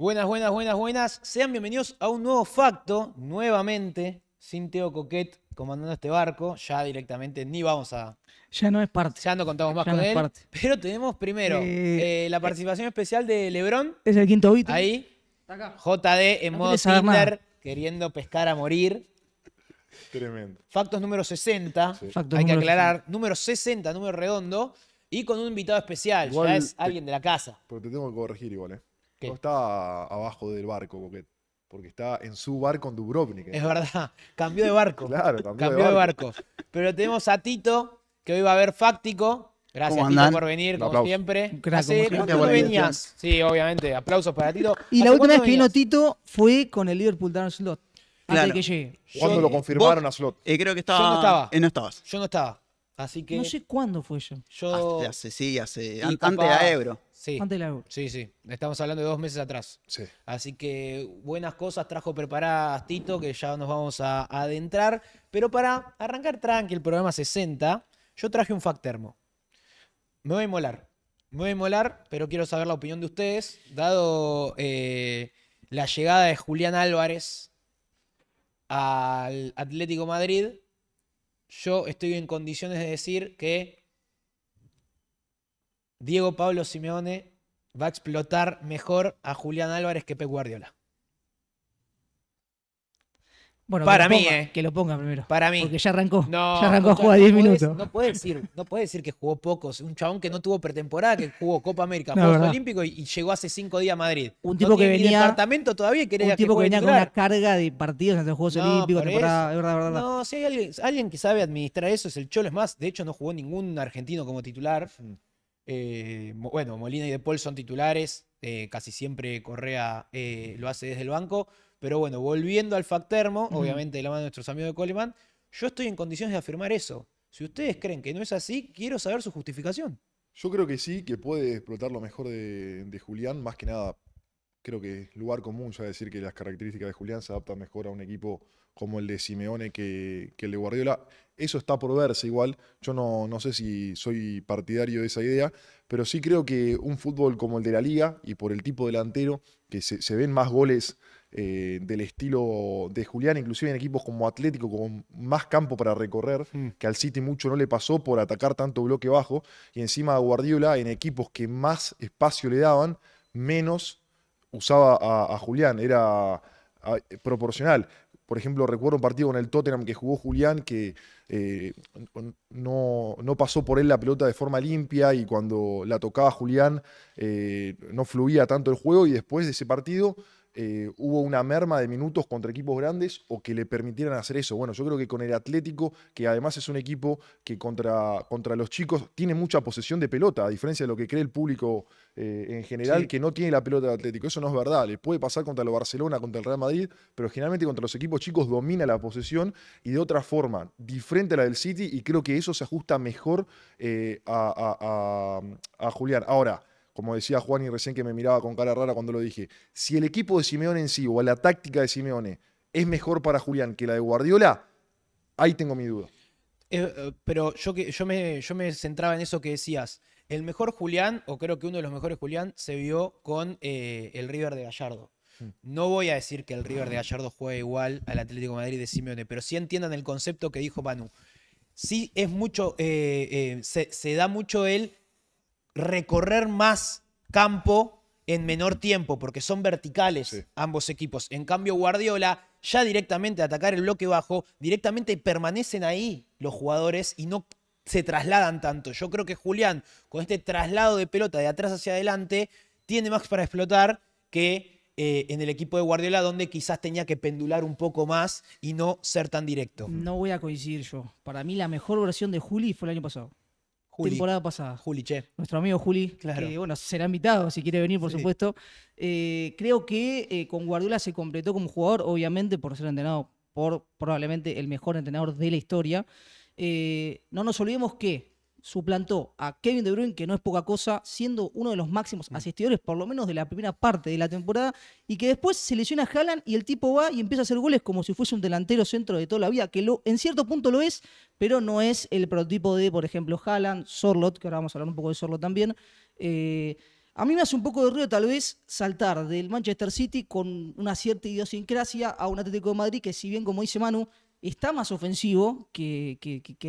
Buenas, buenas, buenas, buenas. Sean bienvenidos a un nuevo facto, nuevamente, sin Teo Coquet comandando este barco. Ya directamente ni vamos a. Ya no es parte. Ya no contamos más con él. Pero tenemos primero eh, eh, la participación especial de Lebrón. Es el quinto vito Ahí, JD en modo queriendo pescar a morir. Tremendo. Factos número 60. Hay que aclarar. Número 60, número redondo. Y con un invitado especial. ya es alguien de la casa. Pero te tengo que corregir igual, ¿eh? No está abajo del barco, porque, porque está en su barco en Dubrovnik. Es verdad, cambió de barco. claro, cambió, de, barco. Pero tenemos a Tito, que hoy va a ver Fáctico. Gracias, Tito, por venir, como siempre. Gracias. no venías? Sí, obviamente. Aplausos para Tito. Y la última vez que vino Tito fue con el Liverpool Darren Slot. que ¿Cuándo lo confirmaron a Slot? Eh, creo que estaba. Yo no estaba. no estabas. Yo no estaba. No sé cuándo fue yo. Hace, sí, hace. antes de la Ebro. Sí. la Ebro. Sí, sí. Estamos hablando de dos meses atrás. Así que buenas cosas trajo preparadas Tito, que ya nos vamos a, adentrar. Pero para arrancar tranqui el programa 60, yo traje un fact termo. Me voy a molar. Me voy a molar, pero quiero saber la opinión de ustedes. Dado eh, la llegada de Julián Álvarez al Atlético Madrid, yo estoy en condiciones de decir que Diego Pablo Simeone va a explotar mejor a Julián Álvarez que Pep Guardiola. Bueno, para mí, eh. Que lo ponga primero. Para mí. Porque ya arrancó. ya arrancó a jugar 10 minutos. No puede decir, no decir que jugó pocos. Un chabón que no tuvo pretemporada, que jugó Copa América, no, Juegos y, llegó hace 5 días a Madrid. Un tipo que venía. todavía Un tipo que, venía con una carga de partidos en los Juegos Olímpicos, temporada. Verdad, No, si hay alguien, que sabe administrar eso es el Cholo. Es más, de hecho, no jugó ningún argentino como titular. Eh, bueno, Molina y De Paul son titulares. Eh, casi siempre Correa lo hace desde el banco. Pero bueno, volviendo al Factermo, obviamente de la mano de nuestros amigos de Coleman, yo estoy en condiciones de afirmar eso. Si ustedes creen que no es así, quiero saber su justificación. Yo creo que sí, que puede explotar lo mejor de, Julián, más que nada creo que es lugar común ya decir que las características de Julián se adaptan mejor a un equipo como el de Simeone que, que el de Guardiola. Eso está por verse igual. Yo no, no, sé si soy partidario de esa idea, pero sí creo que un fútbol como el de la liga y por el tipo delantero, que se, se ven más goles eh, del estilo de Julián, inclusive en equipos como Atlético, con más campo para recorrer, mm. que al City mucho no le pasó por atacar tanto bloque bajo, y encima Guardiola en equipos que más espacio le daban, menos usaba a, Julián, era proporcional. Por ejemplo, recuerdo un partido con el Tottenham que jugó Julián, que eh, no, pasó por él la pelota de forma limpia y cuando la tocaba Julián eh, no fluía tanto el juego y después de ese partido eh, hubo una merma de minutos contra equipos grandes o que le permitieran hacer eso. Bueno, yo creo que con el Atlético, que además es un equipo que contra, contra los chicos tiene mucha posesión de pelota, a diferencia de lo que cree el público eh, en general, que no tiene la pelota del Atlético. Eso no es verdad. Le puede pasar contra el Barcelona, contra el Real Madrid, pero generalmente contra los equipos chicos domina la posesión y de otra forma, diferente a la del City, y creo que eso se ajusta mejor eh, a, a, a Julián. Ahora, como decía Juan y recién que me miraba con cara rara cuando lo dije, si el equipo de Simeone en sí o la táctica de Simeone es mejor para Julián que la de Guardiola, ahí tengo mi duda. Eh, eh, pero yo, yo, me, yo me centraba en eso que decías. El mejor Julián, o creo que uno de los mejores Julián, se vio con eh, el River de Gallardo. Mm. No voy a decir que el River de Gallardo juegue igual al Atlético de Madrid de Simeone, pero sí entiendan el concepto que dijo Manu. Sí, es mucho, se, se da mucho él recorrer más campo en menor tiempo, porque son verticales ambos equipos. En cambio, Guardiola ya directamente atacar el bloque bajo, directamente permanecen ahí los jugadores y no se trasladan tanto. Yo creo que Julián, con este traslado de pelota de atrás hacia adelante, tiene más para explotar que eh, en el equipo de Guardiola, donde quizás tenía que pendular un poco más y no ser tan directo. No voy a coincidir yo. Para mí la mejor versión de Juli fue el año pasado. Juli. temporada pasada. Juli, che. Nuestro amigo Juli, claro. que bueno, será invitado si quiere venir, por supuesto. Eh, creo que eh, con Guardiola se completó como jugador, obviamente, por ser entrenado por probablemente el mejor entrenador de la historia. Eh, no nos olvidemos que suplantó a Kevin De Bruyne, que no es poca cosa, siendo uno de los máximos mm. asistidores, por lo menos de la primera parte de la temporada, y que después se lesiona a Haaland y el tipo va y empieza a hacer goles como si fuese un delantero centro de toda la vida, que lo, en cierto punto lo es, pero no es el prototipo de, por ejemplo, Haaland, Sorlot, que ahora vamos a hablar un poco de Sorlot también. Eh, a mí me hace un poco de ruido tal vez saltar del Manchester City con una cierta idiosincrasia a un Atlético de Madrid que si bien, como dice Manu, está más ofensivo que,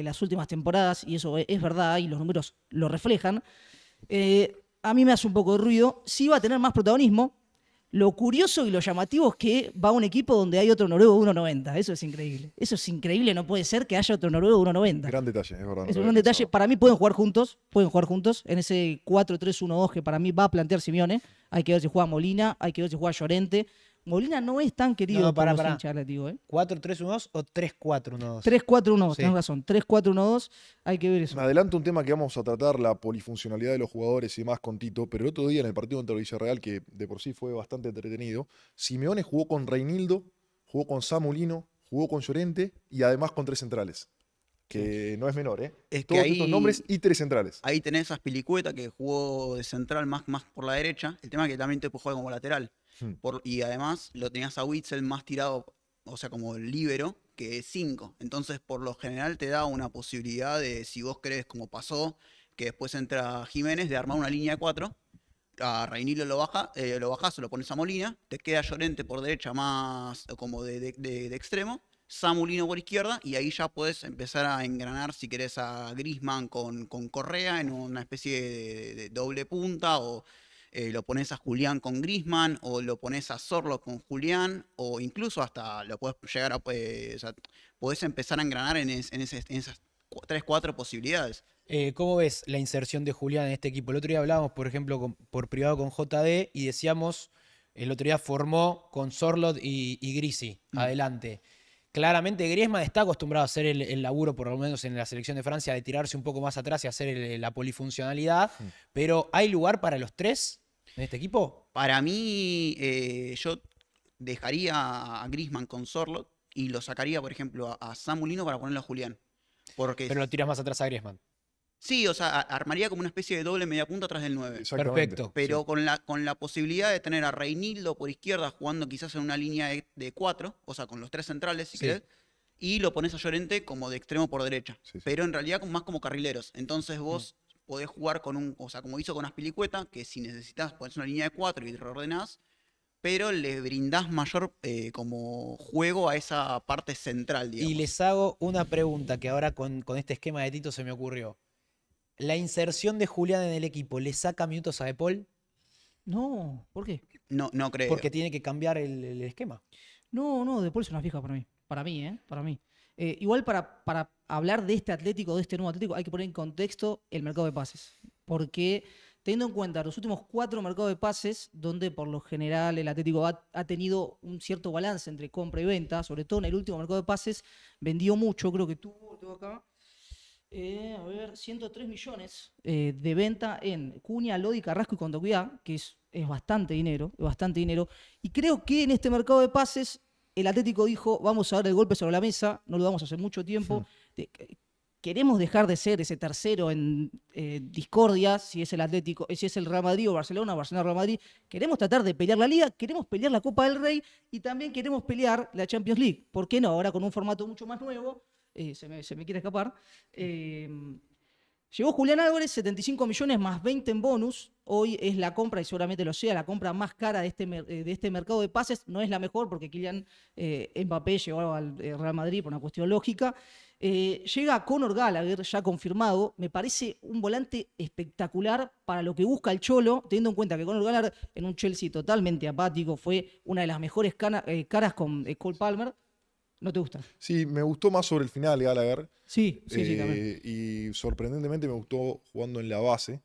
las últimas temporadas, y eso es verdad, y los números lo reflejan. Eh, a mí me hace un poco de ruido. si va a tener más protagonismo. Lo curioso y lo llamativo es que va a un equipo donde hay otro noruego 1.90. Eso es increíble. Eso es increíble. No puede ser que haya otro noruego 1.90. Gran detalle, es verdad. Es un detalle. Para mí pueden jugar juntos. Pueden jugar juntos en ese 4-3-1-2 que para mí va a plantear Simeone. Hay que ver si juega Molina, hay que ver si juega Llorente, Molina no es tan querido no, para, para. digo. ¿eh? 4-3-1-2 o 3-4-1-2? 3-4-1-2, tenés razón. 3-4-1-2, hay que ver eso. Me adelanto un tema que vamos a tratar, la polifuncionalidad de los jugadores y más con Tito, pero el otro día en el partido contra Villarreal, que de por sí fue bastante entretenido, Simeone jugó con Reinildo, jugó con Samulino, jugó con Llorente y además con tres centrales que no es menor, ¿eh? Es Todos que estos nombres y tres centrales. Ahí tenés a Spilicueta que jugó de central más, más por la derecha. El tema es que también te puede jugar como lateral. Hmm. y además lo tenías a Witzel más tirado, o sea, como libero, que 5. Entonces, por lo general, te da una posibilidad de, si vos crees, como pasó, que después entra Jiménez, de armar una línea de 4. A Reinilo lo baja, eh, lo bajas, lo pones a Molina, te queda Llorente por derecha más como de, extremo, Samulino por izquierda, y ahí ya puedes empezar a engranar si querés a Grisman con, con Correa en una especie de, doble punta o eh, lo pones a Julián con Grisman, o lo pones a Sorlot con Julián, o incluso hasta lo puedes llegar a. Pues, empezar a engranar en, esas tres, cuatro posibilidades. Eh, ¿Cómo ves la inserción de Julián en este equipo? El otro día hablábamos, por ejemplo, por privado con JD y decíamos, el otro día formó con Sorlot y, y Grisi, mm. adelante. Claramente Griezmann está acostumbrado a hacer el, laburo, por lo menos en la selección de Francia, de tirarse un poco más atrás y hacer la polifuncionalidad, mm. pero ¿hay lugar para los tres? en este equipo? Para mí, eh, yo dejaría a Grisman con Sorlot y lo sacaría, por ejemplo, a, Samulino para ponerlo a Julián. Porque... Pero lo tiras más atrás a Griezmann. Sí, o sea, armaría como una especie de doble media punta atrás del 9. Perfecto. Pero con, la, con la posibilidad de tener a Reinildo por izquierda jugando quizás en una línea de, 4, cuatro, o sea, con los tres centrales, y lo pones a Llorente como de extremo por derecha. pero en realidad más como carrileros. Entonces vos mm podés jugar con un, o sea, como hizo con Aspilicueta, que si necesitas pones una línea de cuatro y reordenás, pero le brindás mayor eh, como juego a esa parte central, Y les hago una pregunta que ahora con, este esquema de Tito se me ocurrió. ¿La inserción de Julián en el equipo le saca minutos a De Paul? No, ¿por qué? No, no creo. Porque tiene que cambiar el, el esquema. No, no, De Paul es una fija para mí. Para mí, ¿eh? Para mí. Eh, igual para, hablar de este Atlético, de este nuevo Atlético, hay que poner en contexto el mercado de pases. Porque teniendo en cuenta los últimos cuatro mercados de pases, donde por lo general el Atlético ha, tenido un cierto balance entre compra y venta, sobre todo en el último mercado de pases, vendió mucho, creo que tuvo, tengo acá, eh, a ver, 103 millones eh, de venta en Cuña, Lodi, Carrasco y Condocuidad, que es, es bastante dinero, bastante dinero. Y creo que en este mercado de pases el Atlético dijo, vamos a dar el golpe sobre la mesa, no lo vamos a hacer mucho tiempo, queremos dejar de ser ese tercero en eh, discordia, si es el Atlético, eh, si es el Real Madrid o Barcelona, Barcelona Real Madrid, queremos tratar de pelear la Liga, queremos pelear la Copa del Rey y también queremos pelear la Champions League, ¿por qué no? Ahora con un formato mucho más nuevo, eh, se, me, quiere escapar. llegó Julián Álvarez, 75 millones más 20 en bonus, hoy es la compra, y seguramente lo sea, la compra más cara de este, eh, de este mercado de pases. No es la mejor porque Kylian eh, Mbappé llegó al eh, Real Madrid por una cuestión lógica. llega Conor Gallagher, ya confirmado. Me parece un volante espectacular para lo que busca el Cholo, teniendo en cuenta que Conor Gallagher en un Chelsea totalmente apático fue una de las mejores caras con Cole Palmer. ¿No te gusta? Sí, me gustó más sobre el final Gallagher. Sí, sí, sí, también. Y sorprendentemente me gustó jugando en la base.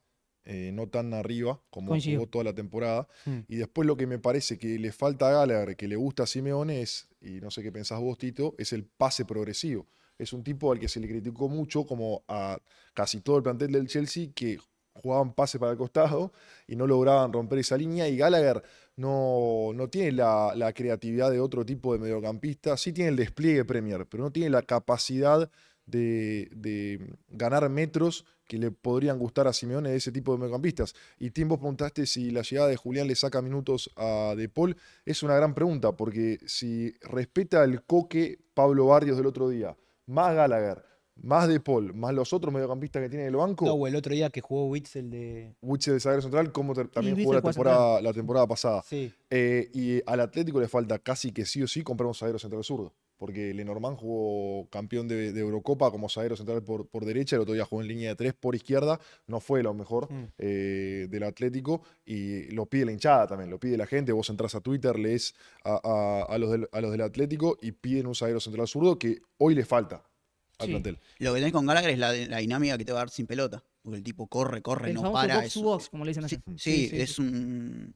Eh, no tan arriba como jugó toda la temporada. Mm. Y después lo que me parece que le falta a Gallagher, que le gusta a Simeone, es, y no sé qué pensás vos, Tito, es el pase progresivo. Es un tipo al que se le criticó mucho, como a casi todo el plantel del Chelsea, que jugaban pase para el costado y no lograban romper esa línea. Y Gallagher no, no tiene la, la, creatividad de otro tipo de mediocampista. Sí tiene el despliegue Premier, pero no tiene la capacidad de, ganar metros que le podrían gustar a Simeone ese tipo de mediocampistas. Y Tim, vos preguntaste si la llegada de Julián le saca minutos a De Paul. Es una gran pregunta, porque si respeta el coque Pablo Barrios del otro día, más Gallagher, más De Paul, más los otros mediocampistas que tiene el banco. o el otro día que jugó Witzel de. Witzel de Central, como también jugó la temporada, pasada. Eh, y al Atlético le falta casi que sí o sí comprar un zaguero central zurdo porque Lenormand jugó campeón de, Eurocopa como zaguero central por, derecha, el otro día jugó en línea de tres por izquierda, no fue lo mejor mm. eh, del Atlético y lo pide la hinchada también, lo pide la gente, vos entras a Twitter, lees a, los, del, los del Atlético y piden un zaguero central zurdo que hoy le falta al plantel. Lo que tenés con Gallagher es la, dinámica que te va a dar sin pelota, porque el tipo corre, corre, no para. Box es, box, como le dicen así. Sí, es un...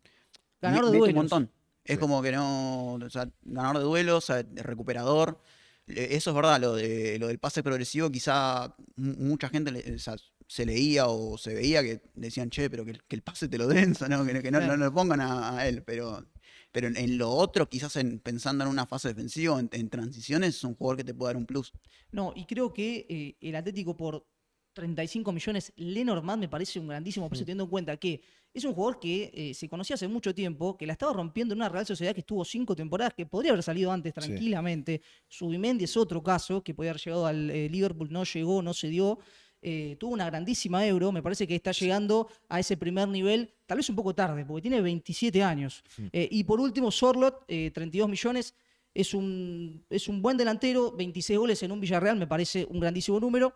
Ganador de un montón. Es como que no. O sea, ganador de duelos, o recuperador. Eh, eso es verdad, lo, de, del pase progresivo, quizá mucha gente se leía o se veía que decían, che, pero que, el pase te lo den, que, no, no, pongan a, él. Pero, pero en, lo otro, quizás pensando en una fase defensiva, en, en, transiciones, es un jugador que te puede dar un plus. No, y creo que eh, el Atlético por 35 millones, Lenormand me parece un grandísimo precio, teniendo en cuenta que es un jugador que eh, se conocía hace mucho tiempo, que la estaba rompiendo en una Real Sociedad que estuvo cinco temporadas, que podría haber salido antes tranquilamente. Subimendi es otro caso, que podría haber llegado al eh, Liverpool, no llegó, no se dio. Eh, tuvo una grandísima euro, me parece que está llegando a ese primer nivel, tal vez un poco tarde, porque tiene 27 años. y por último, Sorlot, 32 millones, es un, es un buen delantero, 26 goles en un Villarreal, me parece un grandísimo número.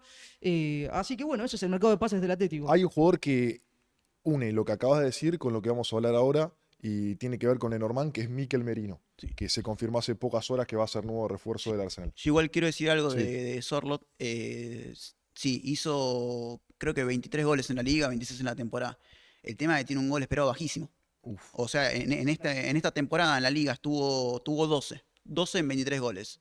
así que bueno, ese es el mercado de pases del Atlético. Hay un jugador que une lo que acabas de decir con lo que vamos a hablar ahora y tiene que ver con el Lenormand, que es Miquel Merino, que se confirmó hace pocas horas que va a ser nuevo refuerzo del Arsenal. Yo igual quiero decir algo de, de, Sorlot. Eh, sí, hizo creo que 23 goles en la liga, 26 en la temporada. El tema es que tiene un gol esperado bajísimo. O sea, en, esta, temporada en la liga estuvo, tuvo 12, 12 en 23 goles.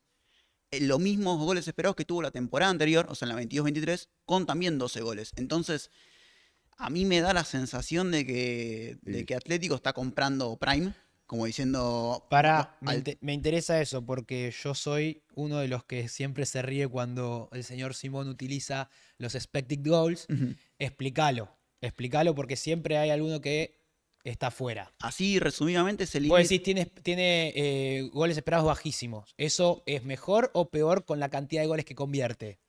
Eh, los mismos goles esperados que tuvo la temporada anterior, o sea, en la 22-23, con también 12 goles. Entonces, a mí me da la sensación de que, Atlético está comprando Prime, como diciendo... Para, me, interesa eso, porque yo soy uno de los que siempre se ríe cuando el señor Simón utiliza los expected goals. Explícalo, explícalo, porque siempre hay alguno que está fuera. Así, resumidamente, se limita. Vos decís, tiene, eh, goles esperados bajísimos. ¿Eso es mejor o peor con la cantidad de goles que convierte?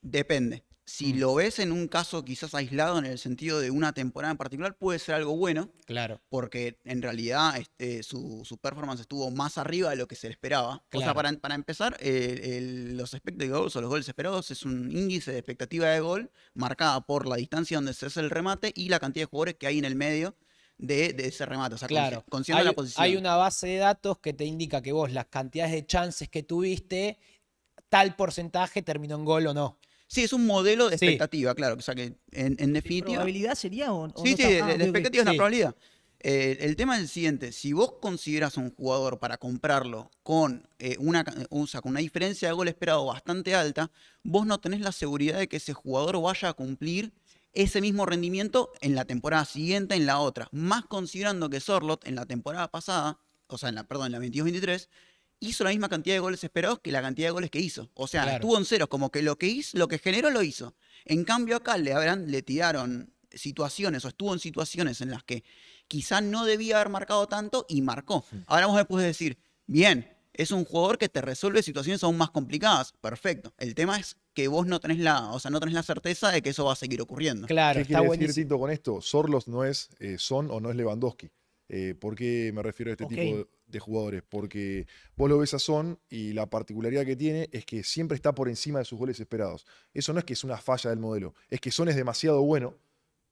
Depende. Si mm. lo ves en un caso quizás aislado en el sentido de una temporada en particular, puede ser algo bueno. Claro. Porque en realidad este, su, performance estuvo más arriba de lo que se le esperaba. O sea, para, empezar, los expected goals o los goles esperados es un índice de expectativa de gol marcada por la distancia donde se hace el remate y la cantidad de jugadores que hay en el medio. De, ese remate, o sea, claro. la posición. Hay una base de datos que te indica que vos las cantidades de chances que tuviste, tal porcentaje terminó en gol o no. Sí, es un modelo de expectativa, claro. O sea que en, definitiva. ¿Probabilidad sería o, sí, sí, la, expectativa es la probabilidad. Eh, el tema es el siguiente: si vos consideras a un jugador para comprarlo con, eh, una, eh, o con una diferencia de gol esperado bastante alta, vos no tenés la seguridad de que ese jugador vaya a cumplir ese mismo rendimiento en la temporada siguiente, en la otra. Más considerando que Sorlot en la temporada pasada, o sea, en la, perdón, en la 22-23, hizo la misma cantidad de goles esperados que la cantidad de goles que hizo. O sea, estuvo en cero, como que lo que hizo, lo que generó lo hizo. En cambio, acá le habrán, le tiraron situaciones o estuvo en situaciones en las que quizá no debía haber marcado tanto y marcó. Ahora vos me puedes decir, bien, es un jugador que te resuelve situaciones aún más complicadas. Perfecto. El tema es que vos no tenés la, o sea, no tenés la certeza de que eso va a seguir ocurriendo. Claro, ¿Qué está decir con esto? Sorlos no es eh, Son o no es Lewandowski. Eh, ¿Por qué me refiero a este tipo de...? de jugadores, porque vos lo ves a Son y la particularidad que tiene es que siempre está por encima de sus goles esperados. Eso no es que es una falla del modelo, es que Son es demasiado bueno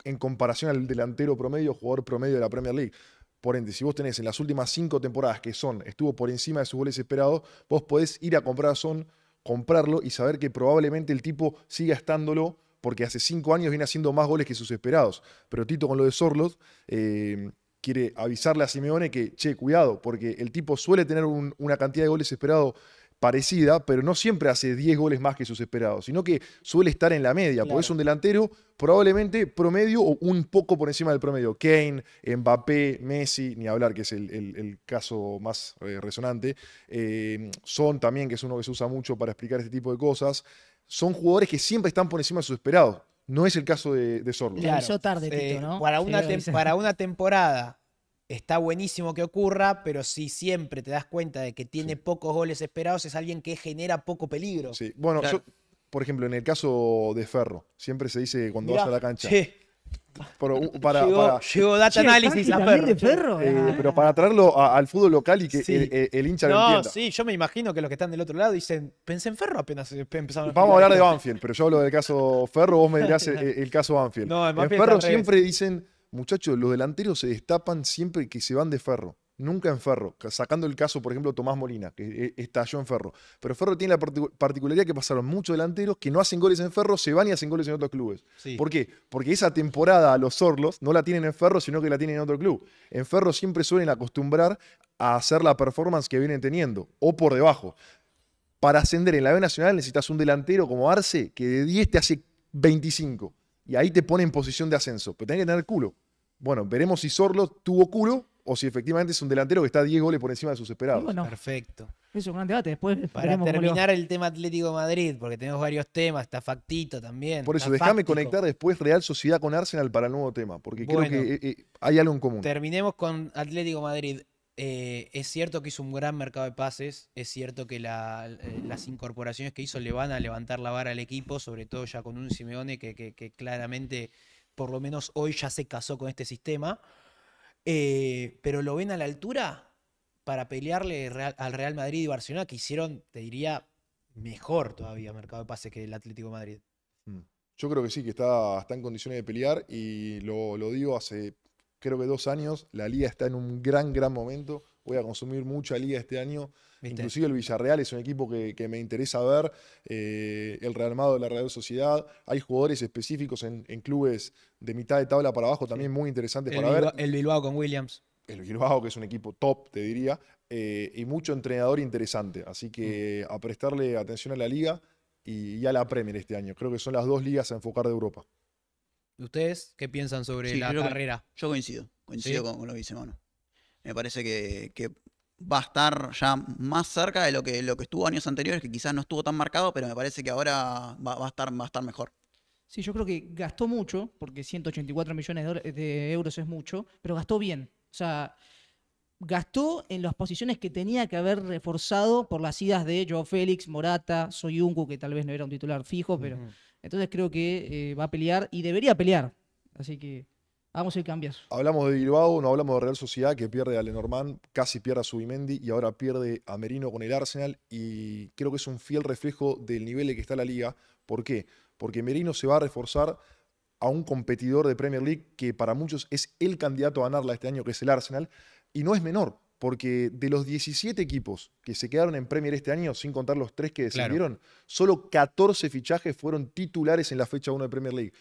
en comparación al delantero promedio, jugador promedio de la Premier League. Por ende, si vos tenés en las últimas cinco temporadas que Son estuvo por encima de sus goles esperados, vos podés ir a comprar a Son, comprarlo y saber que probablemente el tipo siga estándolo porque hace cinco años viene haciendo más goles que sus esperados. Pero Tito con lo de Sorlot, eh, quiere avisarle a Simeone que, che, cuidado, porque el tipo suele tener una cantidad de goles esperado parecida, pero no siempre hace 10 goles más que sus esperados, sino que suele estar en la media, porque es un delantero probablemente promedio o un poco por encima del promedio. Kane, Mbappé, Messi, ni hablar, que es el, caso más eh, resonante. Eh, Son también, que es uno que se usa mucho para explicar este tipo de cosas. Son jugadores que siempre están por encima de sus esperados. No es el caso de, de Sorlo. Yo tarde, eh, ¿no? Para una, temporada está buenísimo que ocurra, pero si siempre te das cuenta de que tiene pocos goles esperados, es alguien que genera poco peligro. Sí, bueno, yo, por ejemplo, en el caso de Ferro, siempre se dice cuando vas a la cancha. Para, Data Análisis eh, eh. pero para traerlo al fútbol local y que el, hincha no, lo No, sí, yo me imagino que los que están del otro lado dicen, pensé en Ferro apenas empezaron Vamos a hablar de Banfield, pero yo hablo del caso Ferro, vos me dirás el, caso Banfield. en, Ferro siempre dicen, muchachos, los delanteros se destapan siempre que se van de Ferro nunca en Ferro, sacando el caso, por ejemplo, Tomás Molina, que eh, estalló en Ferro. Pero Ferro tiene la particularidad que pasaron muchos delanteros que no hacen goles en Ferro, se van y hacen goles en otros clubes. ¿Por qué? Porque esa temporada a los Orlos no la tienen en Ferro, sino que la tienen en otro club. En Ferro siempre suelen acostumbrar a hacer la performance que vienen teniendo, o por debajo. Para ascender en la B Nacional necesitas un delantero como Arce, que de 10 te hace 25. Y ahí te pone en posición de ascenso. Pero tenés que tener culo. Bueno, veremos si Sorlo tuvo culo o si efectivamente es un delantero que está 10 goles por encima de sus esperados. Bueno, Perfecto. Es un gran debate. Después Para terminar el tema Atlético de Madrid, porque tenemos varios temas, está factito también. Por eso, déjame conectar después Real Sociedad con Arsenal para el nuevo tema, porque creo que eh, eh, hay algo en común. Terminemos con Atlético Madrid. Eh, es cierto que hizo un gran mercado de pases, es cierto que las incorporaciones que hizo le van a levantar la vara al equipo, sobre todo ya con un Simeone que, que claramente, por lo menos hoy, ya se casó con este sistema. Eh, pero lo ven a la altura para pelearle al Real Madrid y Barcelona, que hicieron, te diría, mejor todavía mercado de pases que el Atlético Madrid. Mm. Yo creo que sí, que está, está en condiciones de pelear y lo, lo digo hace creo que dos años, la liga está en un gran, gran momento voy a consumir mucha liga este año. Inclusive el Villarreal es un equipo que, me interesa ver, eh, el realmado de la Real Sociedad. Hay jugadores específicos en, clubes de mitad de tabla para abajo también muy interesantes para ver. El Bilbao con Williams. El Bilbao, que es un equipo top, te diría, eh, y mucho entrenador interesante. Así que mm. a prestarle atención a la liga y, a la Premier este año. Creo que son las dos ligas a enfocar de Europa. ¿Ustedes qué piensan sobre la carrera? yo coincido, coincido con, con lo que dice Mano me parece que, va a estar ya más cerca de lo que, estuvo años anteriores, que quizás no estuvo tan marcado, pero me parece que ahora va, a, estar, mejor. Sí, yo creo que gastó mucho, porque 184 millones de, euros es mucho, pero gastó bien. O sea, gastó en las posiciones que tenía que haber reforzado por las idas de Joe Félix, Morata, Soyuncu, que tal vez no era un titular fijo, pero entonces creo que eh, va a pelear y debería pelear. Así que Vamos a ir cambiando. Hablamos de Bilbao, no hablamos de Real Sociedad, que pierde a Lenormand, casi pierde a Subimendi y ahora pierde a Merino con el Arsenal. Y creo que es un fiel reflejo del nivel en que está la liga. ¿Por qué? Porque Merino se va a reforzar a un competidor de Premier League que para muchos es el candidato a ganarla este año, que es el Arsenal. Y no es menor, porque de los 17 equipos que se quedaron en Premier este año, sin contar los tres que descendieron, solo 14 fichajes fueron titulares en la fecha 1 de Premier League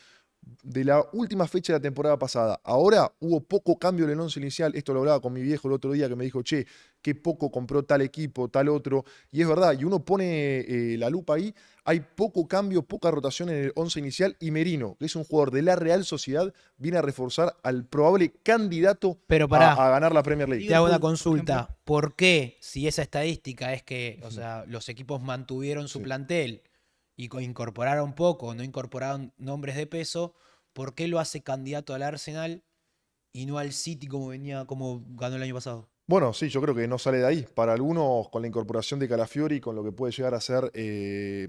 de la última fecha de la temporada pasada. Ahora hubo poco cambio en el once inicial. Esto lo hablaba con mi viejo el otro día que me dijo, che, qué poco compró tal equipo, tal otro. Y es verdad, y uno pone eh, la lupa ahí, hay poco cambio, poca rotación en el once inicial. Y Merino, que es un jugador de la Real Sociedad, viene a reforzar al probable candidato a, ganar la Premier League. Te hago una consulta. ¿Por qué, si esa estadística es que los equipos mantuvieron su plantel? y incorporaron poco no incorporaron nombres de peso, ¿por qué lo hace candidato al Arsenal y no al City como venía, como ganó el año pasado? Bueno, sí, yo creo que no sale de ahí. Para algunos, con la incorporación de Calafiori, con lo que puede llegar a ser eh,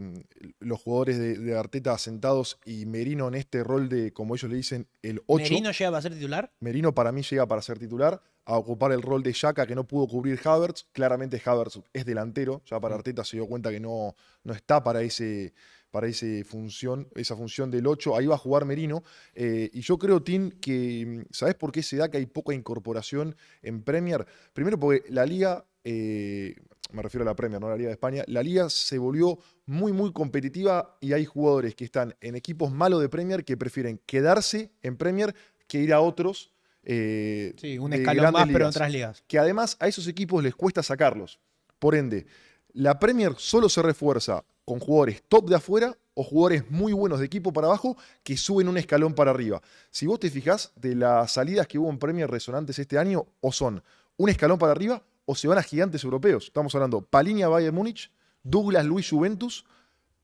los jugadores de, Arteta asentados y Merino en este rol de, como ellos le dicen, el 8. ¿Merino llega para ser titular? Merino para mí llega para ser titular, a ocupar el rol de Yaka que no pudo cubrir Havertz. Claramente Havertz es delantero, ya para mm. Arteta se dio cuenta que no, no está para ese para esa función del 8. Ahí va a jugar Merino. Eh, y yo creo, Tim, que mm, ¿sabes por qué se da que hay poca incorporación en Premier? Primero porque la liga, eh, me refiero a la Premier, no a la Liga de España, la liga se volvió muy, muy competitiva y hay jugadores que están en equipos malos de Premier que prefieren quedarse en Premier que ir a otros. Eh, sí, un escalón más, pero en otras ligas. Que además a esos equipos les cuesta sacarlos. Por ende, la Premier solo se refuerza con jugadores top de afuera o jugadores muy buenos de equipo para abajo que suben un escalón para arriba. Si vos te fijás, de las salidas que hubo en Premios resonantes este año, o son un escalón para arriba o se van a gigantes europeos. Estamos hablando Palinia Bayern Múnich, Douglas Luis Juventus,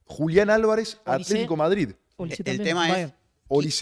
Julián Álvarez, Atlético Madrid. el, tema es.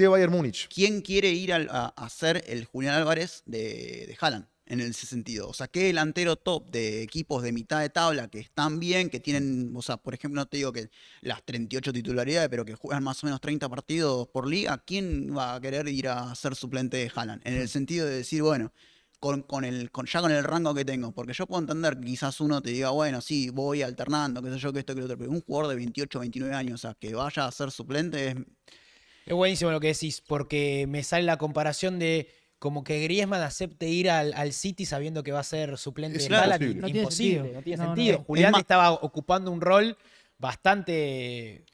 Bayern Múnich. ¿Quién quiere ir a, hacer ser el Julián Álvarez de, de Haaland? en ese sentido. O sea, qué delantero top de equipos de mitad de tabla que están bien, que tienen, o sea, por ejemplo, no te digo que las 38 titularidades, pero que juegan más o menos 30 partidos por liga, ¿quién va a querer ir a ser suplente de Haaland? En el mm. sentido de decir, bueno, con, el, con, ya con el rango que tengo, porque yo puedo entender que quizás uno te diga, bueno, sí, voy alternando, qué sé yo, que esto, que lo otro, pero un jugador de 28, 29 años, o sea, que vaya a ser suplente es... Es buenísimo lo que decís, porque me sale la comparación de como que Griezmann acepte ir al, City sabiendo que va a ser suplente de no imposible, no tiene sentido. Julián estaba ocupando un rol bastante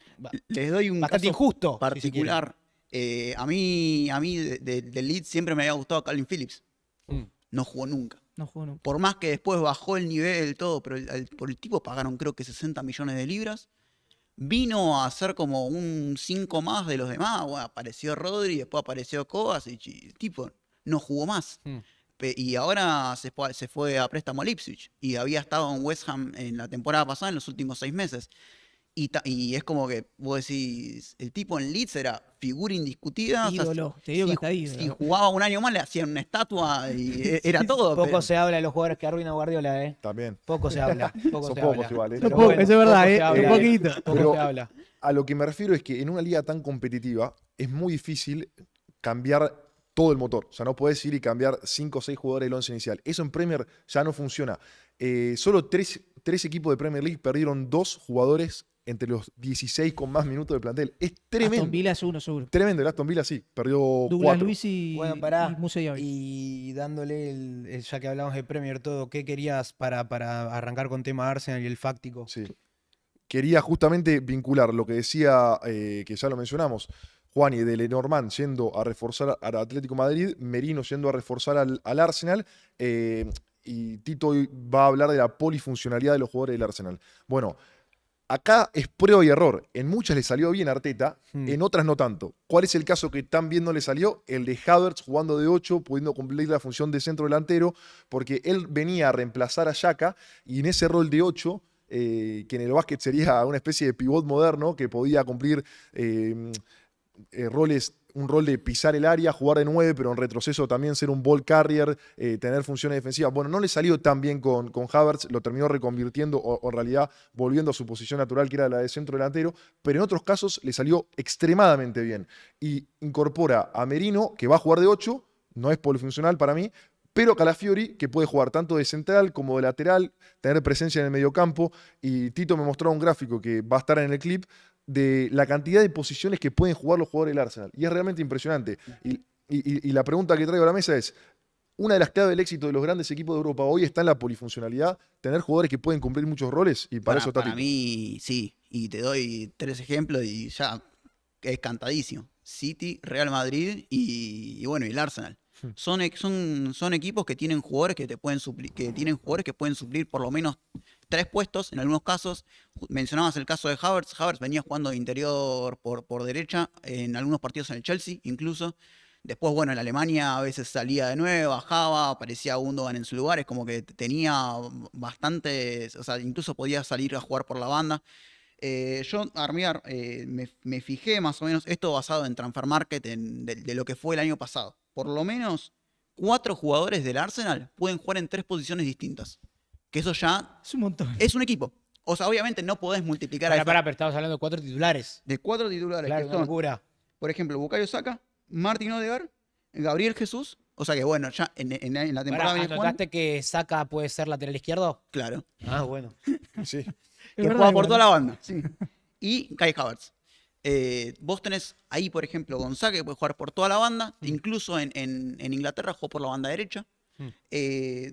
les doy un bastante injusto particular. Eh, a mí a mí de, de, Leeds siempre me había gustado Calvin Phillips. Mm. No jugó nunca. No jugó nunca. Por más que después bajó el nivel todo, pero por el tipo pagaron creo que 60 millones de libras. Vino a ser como un 5 más de los demás. apareció Rodri, después apareció Kovacic y tipo, no jugó más. Hmm. Y ahora se fue, a préstamo a Leipzig, y había estado en West Ham en la temporada pasada, en los últimos seis meses. Y, es como que vos decís, el tipo en Leeds era figura indiscutida. Ídolo, jugaba un año más, le hacían una estatua y e-, era todo. Poco se habla de los jugadores que arruina Guardiola, ¿eh? También. Poco se habla. eso eh, es verdad, eh, ¿eh? poco se habla. A lo que me refiero es que en una liga tan competitiva es muy difícil cambiar todo el motor. O sea, no puedes ir y cambiar 5 o 6 jugadores del 11 inicial. Eso en Premier ya no funciona. Eh, solo 3 tres, equipos de Premier League perdieron 2 jugadores entre los 16 con más minutos de plantel. Es tremendo. Aston Villa es uno, seguro. Tremendo, el Aston Villa sí, perdió Douglas Luis y, bueno, pará. y, dándole, el, ya que hablamos de Premier todo, ¿qué querías para, para arrancar con tema Arsenal y el fáctico? Sí. Quería justamente vincular lo que decía, eh, que ya lo mencionamos, Juan y de Lenormand yendo a reforzar al Atlético Madrid, Merino yendo a reforzar al, Arsenal. Eh, y Tito va a hablar de la polifuncionalidad de los jugadores del Arsenal. Bueno, acá es prueba y error. En muchas le salió bien Arteta, hmm. en otras no tanto. ¿Cuál es el caso que tan bien no le salió? El de Havertz jugando de 8, pudiendo cumplir la función de centro delantero, porque él venía a reemplazar a Yaka y en ese rol de 8 eh, que en el básquet sería una especie de pivot moderno que podía cumplir eh, eh, roles, un rol de pisar el área, jugar de nueve, pero en retroceso también ser un ball carrier, eh, tener funciones defensivas. Bueno, no le salió tan bien con, con Havertz, lo terminó reconvirtiendo o, en realidad volviendo a su posición natural, que era la de centro delantero, pero en otros casos le salió extremadamente bien. Y incorpora a Merino, que va a jugar de 8, no es polifuncional para mí, pero Calafiori, que puede jugar tanto de central como de lateral, tener presencia en el mediocampo. Y Tito me mostró un gráfico que va a estar en el clip, de la cantidad de posiciones que pueden jugar los jugadores del Arsenal. Y es realmente impresionante. Y, la pregunta que traigo a la mesa es, una de las claves del éxito de los grandes equipos de Europa hoy está en la polifuncionalidad, tener jugadores que pueden cumplir muchos roles y para, eso está Para mí, sí, y te doy tres ejemplos y ya es cantadísimo. City, Real Madrid y, bueno, y el Arsenal. Hmm. Son, son, son, equipos que tienen jugadores que te pueden suplir, que tienen jugadores que pueden suplir por lo menos tres puestos en algunos casos. Mencionabas el caso de Havertz. Havertz venía jugando interior por, por derecha en algunos partidos en el Chelsea incluso. Después, bueno, en Alemania a veces salía de nuevo, bajaba, aparecía Gundogan en su lugar, es como que tenía bastante, o sea, incluso podía salir a jugar por la banda. Eh, yo, Armiar, eh, me, fijé más o menos, esto basado en Transfer Market, de lo que fue el año pasado. Por lo menos cuatro jugadores del Arsenal pueden jugar en tres posiciones distintas. Que eso ya. Es un equipo. O sea, obviamente no podés multiplicar para, a. Para, pero estamos hablando de cuatro titulares. De cuatro titulares. Claro, que Por ejemplo, Bucayo Saca, Martín Odegar, Gabriel Jesús. O sea que bueno, ya en, la temporada. te ¿Notaste que Saca puede ser lateral izquierdo? Claro. Ah, bueno. sí. que juega por toda la banda. Sí. Y Kai Havertz. Eh, vos tenés ahí, por ejemplo, Gonzaga, que puede jugar por toda la banda. Mm. Incluso en, Inglaterra jugó por la banda derecha. Mm. Eh,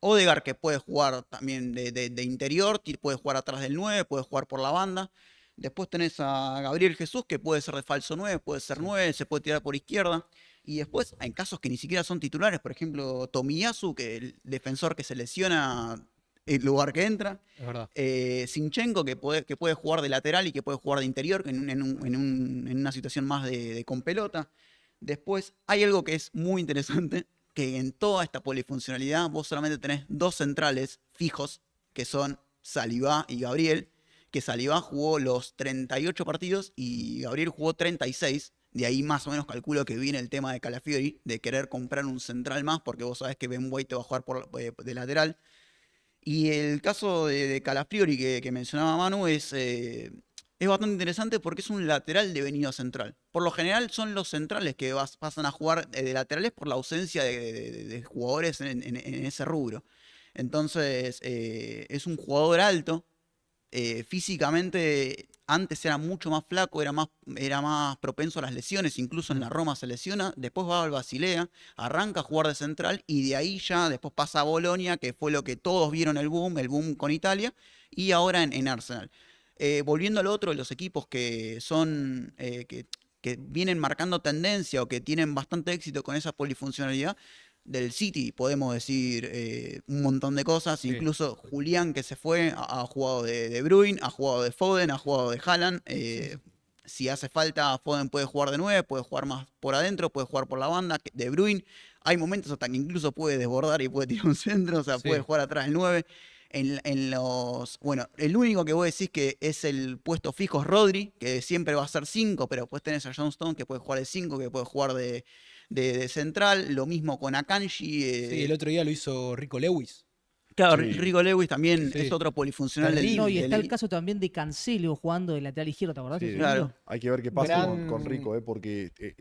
Odegar que puede jugar también de, interior, puede jugar atrás del 9, puede jugar por la banda. Después tenés a Gabriel Jesús, que puede ser de falso 9, puede ser 9, se puede tirar por izquierda. Y después, en casos que ni siquiera son titulares, por ejemplo, Tomiyasu, que el defensor que se lesiona el lugar que entra. Eh, Sinchenko, que puede, que puede jugar de lateral y que puede jugar de interior, en, una situación más de con pelota. Después, hay algo que es muy interesante, que en toda esta polifuncionalidad vos solamente tenés dos centrales fijos, que son Salivá y Gabriel, que Salivá jugó los 38 partidos y Gabriel jugó 36. De ahí más o menos calculo que viene el tema de Calafiori, de querer comprar un central más, porque vos sabés que Ben White te va a jugar eh, de, lateral. Y el caso de, Calafiori que, mencionaba Manu es eh, es bastante interesante porque es un lateral devenido central. Por lo general son los centrales que pasan a jugar eh, de laterales por la ausencia de, jugadores en, ese rubro. Entonces eh, es un jugador alto. Eh, físicamente antes era mucho más flaco, era más, propenso a las lesiones, incluso en la mm. Roma se lesiona, después va al Basilea, arranca a jugar de central y de ahí ya después pasa a Bolonia, que fue lo que todos vieron el boom, el boom con Italia, y ahora en Arsenal. Eh, volviendo al otro, los equipos que son, eh, que, vienen marcando tendencia o que tienen bastante éxito con esa polifuncionalidad, del City podemos decir eh, un montón de cosas, incluso Julián que se fue ha, jugado de, Bruin, ha jugado de Foden, ha jugado de Haaland. Si hace falta, Foden puede jugar de nueve, puede jugar más por adentro, puede jugar por la banda, de Bruin. Hay momentos hasta que incluso puede desbordar y puede tirar un centro, o sea, puede jugar atrás el 9. En, los. Bueno, el único que vos decís que es el puesto fijo es Rodri, que siempre va a ser 5, pero después tenés a Johnstone que puede jugar de 5, que puede jugar de, central. Lo mismo con Akanji. Eh, sí, el otro día lo hizo Rico Lewis. Claro, Rico Lewis también es otro polifuncional del No, y está el caso también de Cancelo jugando de lateral izquierdo, ¿te acordás? claro. Hay que ver qué pasa con, Rico, eh, porque eh,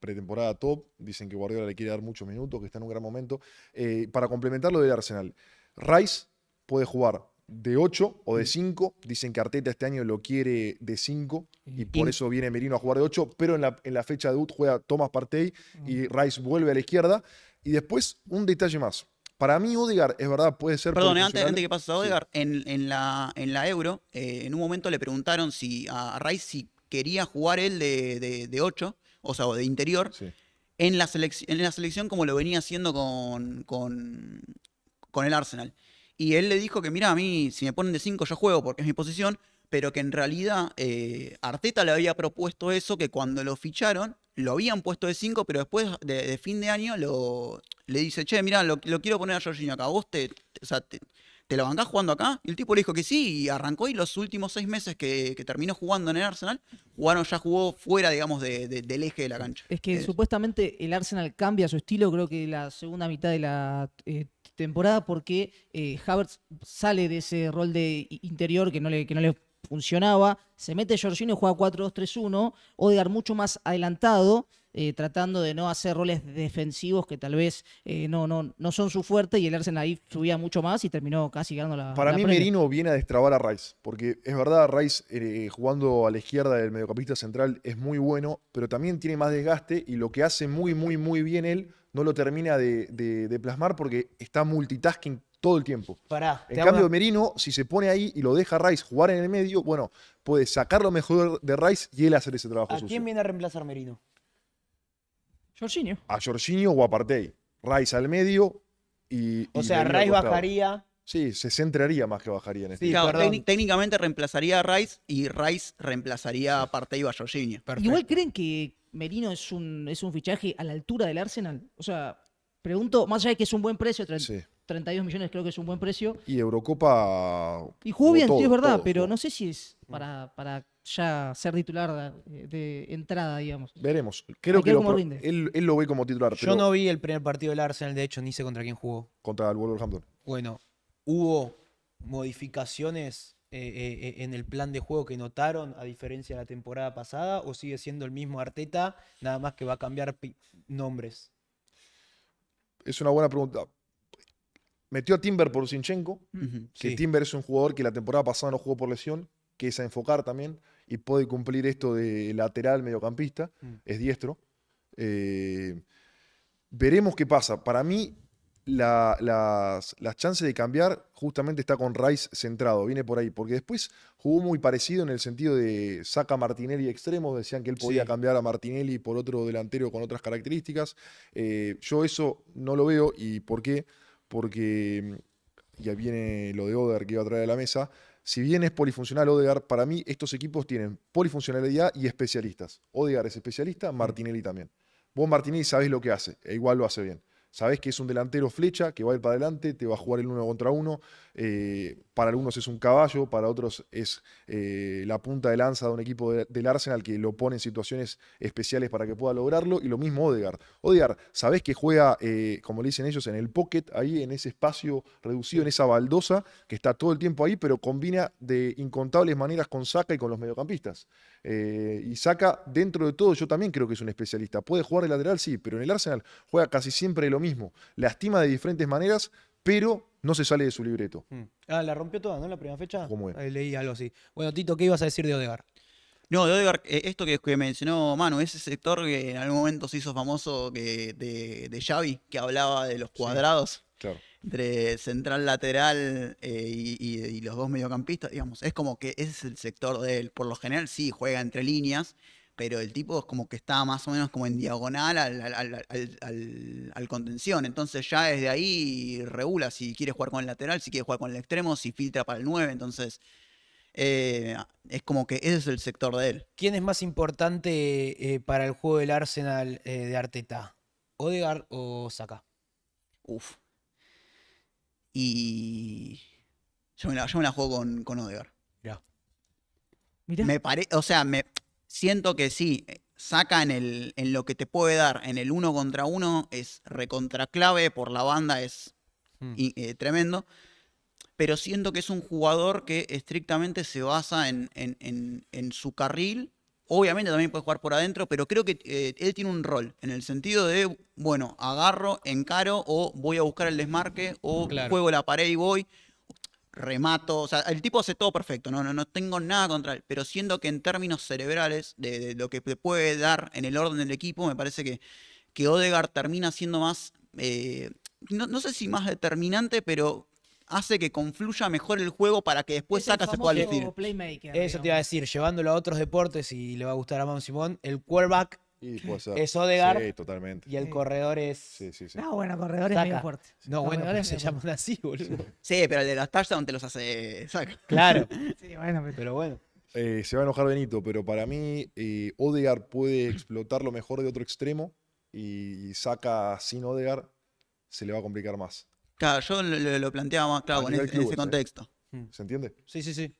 pretemporada top, dicen que Guardiola le quiere dar muchos minutos, que está en un gran momento. Eh, para complementar lo del Arsenal, Rice puede jugar de 8 o de 5. Mm. Dicen que Arteta este año lo quiere de 5 y por eso viene Merino a jugar de 8, pero en la, en la fecha de UT juega Thomas Partey mm. y Rice vuelve a la izquierda. Y después, un detalle más. Para mí, Odegar, es verdad, puede ser. Perdón, eh, antes, de que pases a Odegar, en, la, en la Euro, eh, en un momento le preguntaron si a Rice si quería jugar él de, de, 8, o sea, de interior. En, la en la selección, como lo venía haciendo con, con, con el Arsenal. Y él le dijo que, mira, a mí, si me ponen de 5, yo juego porque es mi posición, pero que en realidad eh, Arteta le había propuesto eso, que cuando lo ficharon, lo habían puesto de 5, pero después de, fin de año lo, le dice, che, mira, lo, quiero poner a Jorginho acá, vos te, lo bancás jugando acá. Y el tipo le dijo que sí, y arrancó y los últimos seis meses que, terminó jugando en el Arsenal, jugaron, ya jugó fuera, digamos, del eje de la cancha. Es que eh, supuestamente el Arsenal cambia su estilo, creo que la segunda mitad de la... Eh, temporada porque eh, Havertz sale de ese rol de interior que no le, no le funcionaba, se mete Jorginho y juega 4-2-3-1, Odegar mucho más adelantado, eh, tratando de no hacer roles defensivos que tal vez eh, no, no, no son su fuerte y el Arsenal ahí subía mucho más y terminó casi ganando la. Para mí, Merino viene a destrabar a Rice, porque es verdad, Rice eh, jugando a la izquierda del mediocampista central es muy bueno, pero también tiene más desgaste y lo que hace muy, muy, muy bien él no lo termina de, plasmar porque está multitasking todo el tiempo. Para. en cambio, Merino, si se pone ahí y lo deja a Rice jugar en el medio, bueno, puede sacar lo mejor de Rice y él hacer ese trabajo. ¿A quién viene a reemplazar Merino? Jorginho. A Jorginho o a Partey. Rice al medio y. O sea, Rice bajaría. Sí, se centraría más que bajaría en este. Sí, claro, técnicamente reemplazaría a Rice y Rice reemplazaría a Partey o a Jorginho. Igual creen que Merino es un, es un fichaje a la altura del Arsenal. O sea, pregunto, más allá de que es un buen precio, 32 millones creo que es un buen precio. Y Eurocopa. Y jugó bien, sí, es verdad, pero no sé si es para, para ya ser titular eh, de, entrada, digamos. Veremos. Creo que, él, lo ve como titular. Yo no vi el primer partido del Arsenal, de hecho, ni sé contra quién jugó. Contra el Wolverhampton. Bueno, hubo modificaciones eh, eh, eh, en el plan de juego que notaron a diferencia de la temporada pasada o sigue siendo el mismo Arteta, nada más que va a cambiar nombres? Es una buena pregunta. Metió a Timber por Sinchenko, que Timber es un jugador que la temporada pasada no jugó por lesión, que es a enfocar también y puede cumplir esto de lateral mediocampista, mm. es diestro. veremos qué pasa. Para mí, las, chances de cambiar justamente está con Rice centrado, viene por ahí, porque después jugó muy parecido en el sentido de saca Martinelli extremos, decían que él podía cambiar a Martinelli por otro delantero con otras características. Eh, yo eso no lo veo y ¿por qué? Porque ya viene lo de Oder que iba a traer a la mesa. Si bien es polifuncional Odegar, para mí estos equipos tienen polifuncionalidad y especialistas. Odegar es especialista, mm. Martinelli también. Vos Martinelli sabés lo que hace, e igual lo hace bien. Sabes que es un delantero flecha que va a ir para adelante, te va a jugar el uno contra uno, eh, para algunos es un caballo, para otros es eh, la punta de lanza de un equipo del Arsenal que lo pone en situaciones especiales para que pueda lograrlo. Y lo mismo Odegar. Odegar, sabés que juega, eh, como le dicen ellos, en el pocket, ahí en ese espacio reducido, en esa baldosa, que está todo el tiempo ahí, pero combina de incontables maneras con Saca y con los mediocampistas. y Saca, dentro de todo, yo también creo que es un especialista. Puede jugar de lateral, sí, pero en el Arsenal juega casi siempre lo mismo. Lastima de diferentes maneras, pero no se sale de su libreto. Mm. Ah, la rompió toda, ¿no? La primera fecha. ¿Cómo Leí algo así. Bueno, Tito, ¿qué ibas a decir de Odegar? No, de Odegar, eh, esto que, mencionó Manu, ese sector que en algún momento se hizo famoso de, Xavi, que hablaba de los cuadrados Claro. entre central lateral eh, y los dos mediocampistas, digamos, es como que ese es el sector de él. Por lo general sí juega entre líneas, pero el tipo es como que está más o menos como en diagonal al, contención. Entonces ya desde ahí regula si quiere jugar con el lateral, si quiere jugar con el extremo, si filtra para el 9. Entonces eh, es como que ese es el sector de él. ¿Quién es más importante eh, para el juego del Arsenal eh, de Arteta? ¿Odegaard o Saka? Uf. Y yo me la, juego con, con Odegaard. Mirá. Me parece... o sea, me, siento que sí, eh, saca en, el, lo que te puede dar, en el uno contra uno, es recontra clave por la banda es hmm. eh, tremendo, pero siento que es un jugador que estrictamente se basa en, su carril. Obviamente también puede jugar por adentro, pero creo que eh, él tiene un rol en el sentido de, bueno, agarro, encaro o voy a buscar el desmarque o juego la pared y voy remato, o sea, el tipo hace todo perfecto, no, no, no tengo nada contra él, pero siendo que en términos cerebrales, de, lo que te puede dar en el orden del equipo, me parece que, que Odegaard termina siendo más, eh, no, sé si más determinante, pero hace que confluya mejor el juego para que después Saca se pueda Eso te iba a decir, llevándolo a otros deportes y le va a gustar a Mam Simón, el quarterback es Odegar Y el corredor es. Sí, sí, sí. No, bueno, corredor es muy fuerte. No, bueno, pero se llaman así, boludo. Sí, pero el de los touchdowns te los hace. Saca. Claro. Sí, bueno, pero... bueno. Eh, se va a enojar Benito, pero para mí eh, Odegaard puede explotar lo mejor de otro extremo y saca sin Odegar, se le va a complicar más. Claro, yo lo, planteaba más claro, en, ese- ¿eh? contexto. Mm. ¿Se entiende? Sí, sí, sí.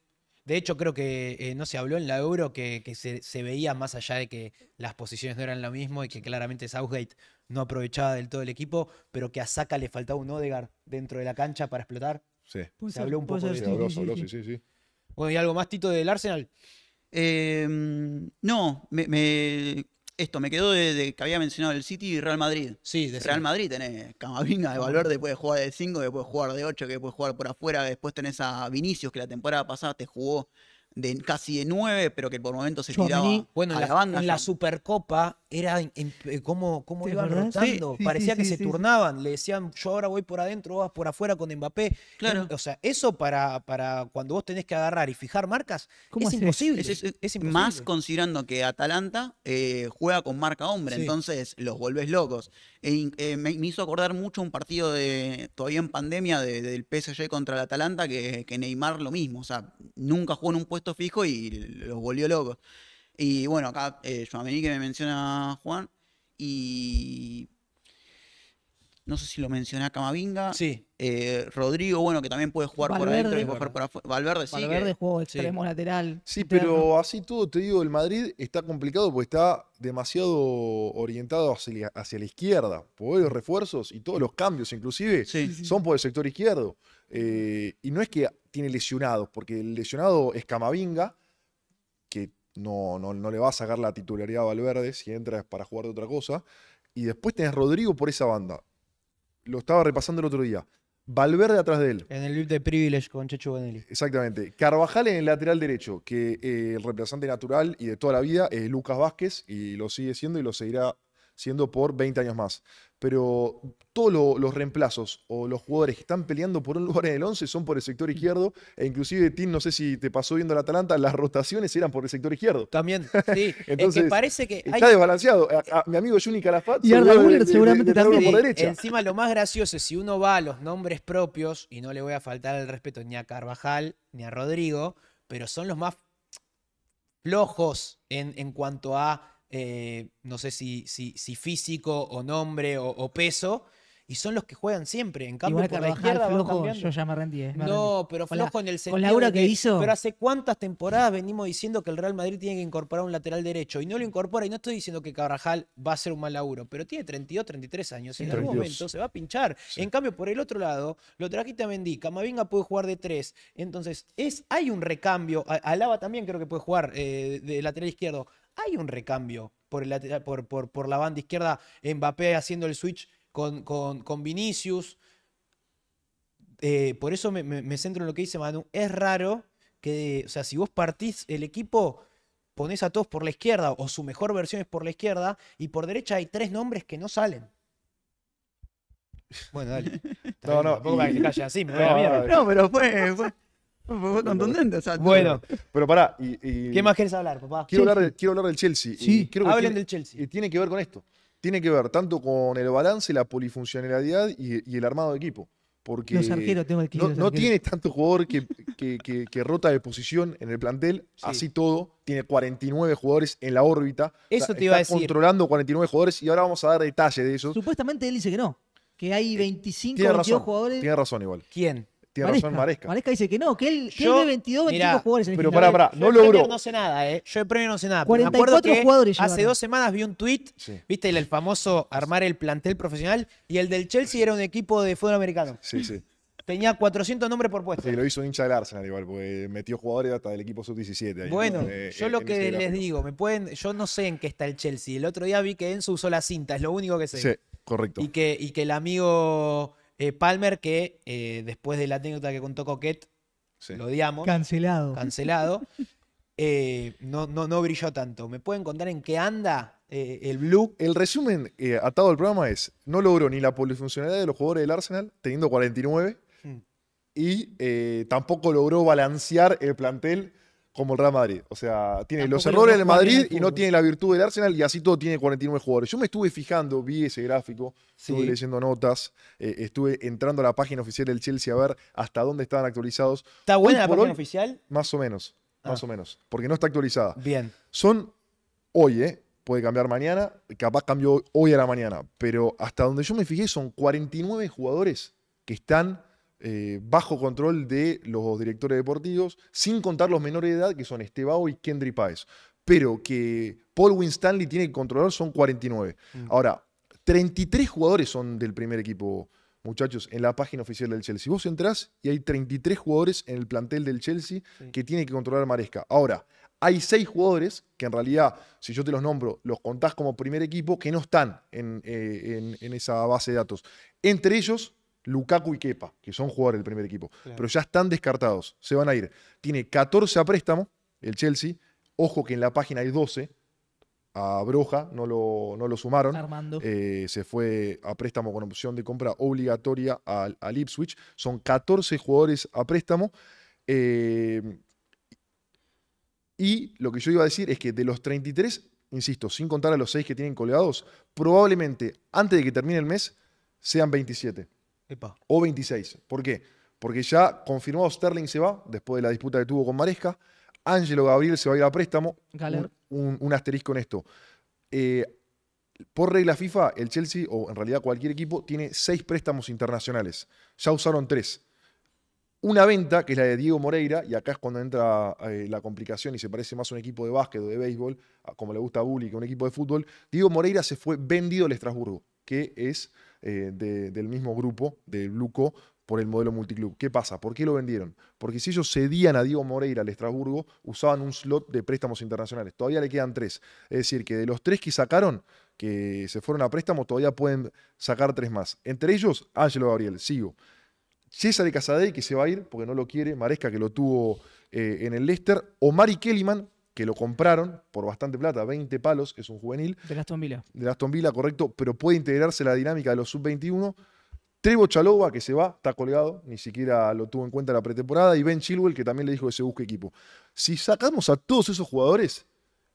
De hecho, creo que eh, no se habló en la Euro que, se, veía más allá de que las posiciones no eran lo mismo y que claramente Southgate no aprovechaba del todo el equipo, pero que a Saka le faltaba un Odegar dentro de la cancha para explotar. Sí. Se habló un poco de eso. Bueno, ¿y algo más, Tito, del Arsenal? Eh, no, me esto, me quedó de, que había mencionado el City y Real Madrid. Sí, de Real Madrid tenés Camavinga de Valverde, puede jugar de 5, que puede jugar de 8, que puede jugar por afuera. Después tenés a Vinicius, que la temporada pasada te jugó de, casi de 9, pero que por momentos se tiraba. Bueno, banda. En la Supercopa era en, eh, cómo, cómo iban rotando. Parecía que se turnaban. Le decían, yo ahora voy por adentro, vas por afuera con Mbappé. O sea, eso para, para cuando vos tenés que agarrar y fijar marcas es imposible. Es, imposible. Más considerando que Atalanta eh, juega con marca hombre, entonces los volvés locos. E eh, me, hizo acordar mucho un partido de todavía en pandemia del PSG contra el Atalanta, que, que Neymar lo mismo. O sea, nunca jugó en un puesto fijo y los volvió locos. Y bueno, acá eh, que me menciona Juan. Y no sé si lo menciona Camavinga. Sí. Eh, Rodrigo, bueno, que también puede jugar por adentro y por Valverde sí. Valverde juega extremo lateral. Sí, pero así todo, te digo, el Madrid está complicado porque está demasiado orientado hacia, la izquierda. Por los refuerzos y todos los cambios, inclusive, son por el sector izquierdo. Eh, y no es que tiene lesionados, porque el lesionado es Camavinga no, no, no le va a sacar la titularidad a Valverde si entras para jugar de otra cosa. Y después tenés Rodrigo por esa banda. Lo estaba repasando el otro día. Valverde atrás de él. En el de Privilege con Checho Benelli. Exactamente. Carvajal en el lateral derecho, que eh, el reemplazante natural y de toda la vida es Lucas Vázquez y lo sigue siendo y lo seguirá siendo por 20 años más. Pero todos los reemplazos o los jugadores que están peleando por un lugar en el 11 son por el sector izquierdo. E inclusive, Tim, no sé si te pasó viendo el Atalanta, las rotaciones eran por el sector izquierdo. También, sí. Entonces, parece que está desbalanceado. mi amigo Juni Calafat. Y Arda seguramente también. Por Encima, lo más gracioso es si uno va a los nombres propios, y no le voy a faltar el respeto ni a Carvajal ni a Rodrigo, pero son los más flojos en, en cuanto a eh, no sé si, físico o nombre o, peso. Y son los que juegan siempre. En cambio, yo ya me rendí. Eh, no, pero flojo en el sentido. que, hizo. Pero hace cuántas temporadas venimos diciendo que el Real Madrid tiene que incorporar un lateral derecho. Y no lo incorpora. Y no estoy diciendo que Carvajal va a ser un mal laburo. Pero tiene 32, 33 años. Y en algún momento se va a pinchar. En cambio, por el otro lado, lo trajiste a Mendy. Camavinga puede jugar de tres Entonces, es, hay un recambio. Alaba también creo que puede jugar eh, de lateral izquierdo hay un recambio por, por, la banda izquierda, Mbappé haciendo el switch con, Vinicius. Eh, por eso me, centro en lo que dice Manu. Es raro que, o sea, si vos partís el equipo, ponés a todos por la izquierda o su mejor versión es por la izquierda y por derecha hay tres nombres que no salen. Bueno, dale. no, no, que así, no, no, pero fue, bueno. Pero pará. ¿Qué más quieres hablar, papá? Quiero, hablar, del Chelsea. hablen tiene, del Chelsea. Y tiene que ver con esto. Tiene que ver tanto con el balance, la polifuncionalidad y, el armado de equipo. los arqueros, tengo el no, no tiene tanto jugador que, que, rota de posición en el plantel. Así todo, tiene 49 jugadores en la órbita. Eso te iba a decir. controlando 49 jugadores y ahora vamos a dar detalles de eso. Supuestamente él dice que no, que hay 25 eh, 22 jugadores. Tiene razón igual. ¿Quién? Tiene razón Maresca. Maresca dice que no, que él, tiene 22, 25 jugadores en el Pero pará, pará, no Yo de no sé nada, ¿eh? Yo de premio no sé nada. que Hace dos semanas vi un tweet, ¿viste? El, famoso armar el plantel profesional. Y el del Chelsea era un equipo de fútbol americano. Sí, sí. Tenía 400 nombres por puesto. Sí, lo hizo un hincha del Arsenal igual, porque metió jugadores hasta del equipo sub-17. Bueno, eh, eh, yo lo que les digo, me pueden, yo no sé en qué está el Chelsea. El otro día vi que Enzo usó la cinta, es lo único que sé. Sí, correcto. Y que, y que el amigo eh, Palmer, que eh, después de la anécdota que contó Coquette, lo odiamos. Cancelado. Cancelado. Eh, no, no, no brilló tanto. ¿Me pueden contar en qué anda el Blue? El resumen atado al programa es, no logró ni la polifuncionalidad de los jugadores del Arsenal, teniendo 49, y mm. tampoco logró balancear el plantel como el Real Madrid. O sea, tiene los errores del Madrid y no tiene la virtud del Arsenal y así todo tiene 49 jugadores. Yo me estuve fijando, vi ese gráfico, estuve leyendo notas, eh, estuve entrando a la página oficial del Chelsea a ver hasta dónde estaban actualizados. ¿Está buena la página oficial? Más o menos, ah. más o menos, porque no está actualizada. Bien. Son hoy, ¿eh? Puede cambiar mañana, capaz cambió hoy a la mañana, pero hasta donde yo me fijé son 49 jugadores que están eh, bajo control de los directores deportivos, sin contar los menores de edad, que son Estebao y Kendry Páez. Pero que Paul Winstanley tiene que controlar son 49. Mm. Ahora, 33 jugadores son del primer equipo, muchachos, en la página oficial del Chelsea. Vos entrás y hay 33 jugadores en el plantel del Chelsea que tiene que controlar Maresca. Ahora, hay seis jugadores que en realidad, si yo te los nombro, los contás como primer equipo, que no están en eh, esa base de datos. Entre ellos, Lukaku y Kepa, que son jugadores del primer equipo, pero ya están descartados, se van a ir. Tiene 14 a préstamo el Chelsea, ojo que en la página hay 12, a Broja no lo, no lo sumaron, eh, se fue a préstamo con opción de compra obligatoria al, Ipswich, son 14 jugadores a préstamo. Eh, y lo que yo iba a decir es que de los 33, insisto, sin contar a los 6 que tienen colgados, probablemente antes de que termine el mes sean 27 o 26. ¿Por qué? Porque ya confirmado Sterling se va después de la disputa que tuvo con Maresca. Ángelo Gabriel se va a ir a préstamo. Un, asterisco en esto. Eh, por regla FIFA, el Chelsea, o en realidad cualquier equipo, tiene seis préstamos internacionales. Ya usaron tres. Una venta, que es la de Diego Moreira, y acá es cuando entra eh, la complicación y se parece más a un equipo de básquet o de béisbol, como le gusta a Bully, que a un equipo de fútbol. Diego Moreira se fue vendido al Estrasburgo, que es eh, del mismo grupo, de Bluco, por el modelo multiclub. ¿Qué pasa? ¿Por qué lo vendieron? Porque si ellos cedían a Diego Moreira al Estrasburgo, usaban un slot de préstamos internacionales. Todavía le quedan tres. Es decir, que de los tres que sacaron, que se fueron a préstamo todavía pueden sacar tres más. Entre ellos, Ángelo Gabriel, sigo. César de Casadei, que se va a ir porque no lo quiere. Maresca, que lo tuvo eh, en el Leicester. o Mari Kellyman, que lo compraron por bastante plata, 20 palos, es un juvenil. De Aston Villa. De Aston Villa, correcto, pero puede integrarse la dinámica de los sub-21. Trevo Chalova, que se va, está colgado, ni siquiera lo tuvo en cuenta la pretemporada, y Ben Chilwell, que también le dijo que se busque equipo. Si sacamos a todos esos jugadores,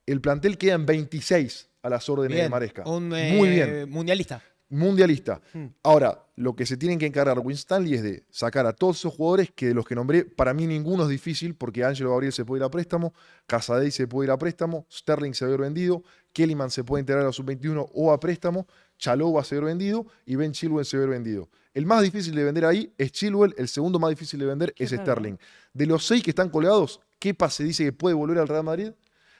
el plantel queda en 26 a las órdenes de Maresca. Un, Muy eh, bien. Mundialista mundialista. Hmm. Ahora, lo que se tienen que encargar Stanley es de sacar a todos esos jugadores que de los que nombré, para mí ninguno es difícil, porque Ángelo Gabriel se puede ir a préstamo, Casadei se puede ir a préstamo, Sterling se va a haber vendido, Kellyman se puede integrar a sub-21 o a préstamo, Chalou va a ser vendido y Ben Chilwell se va vendido. El más difícil de vender ahí es Chilwell, el segundo más difícil de vender es Sterling. De los seis que están colgados, ¿qué se dice que puede volver al Real Madrid?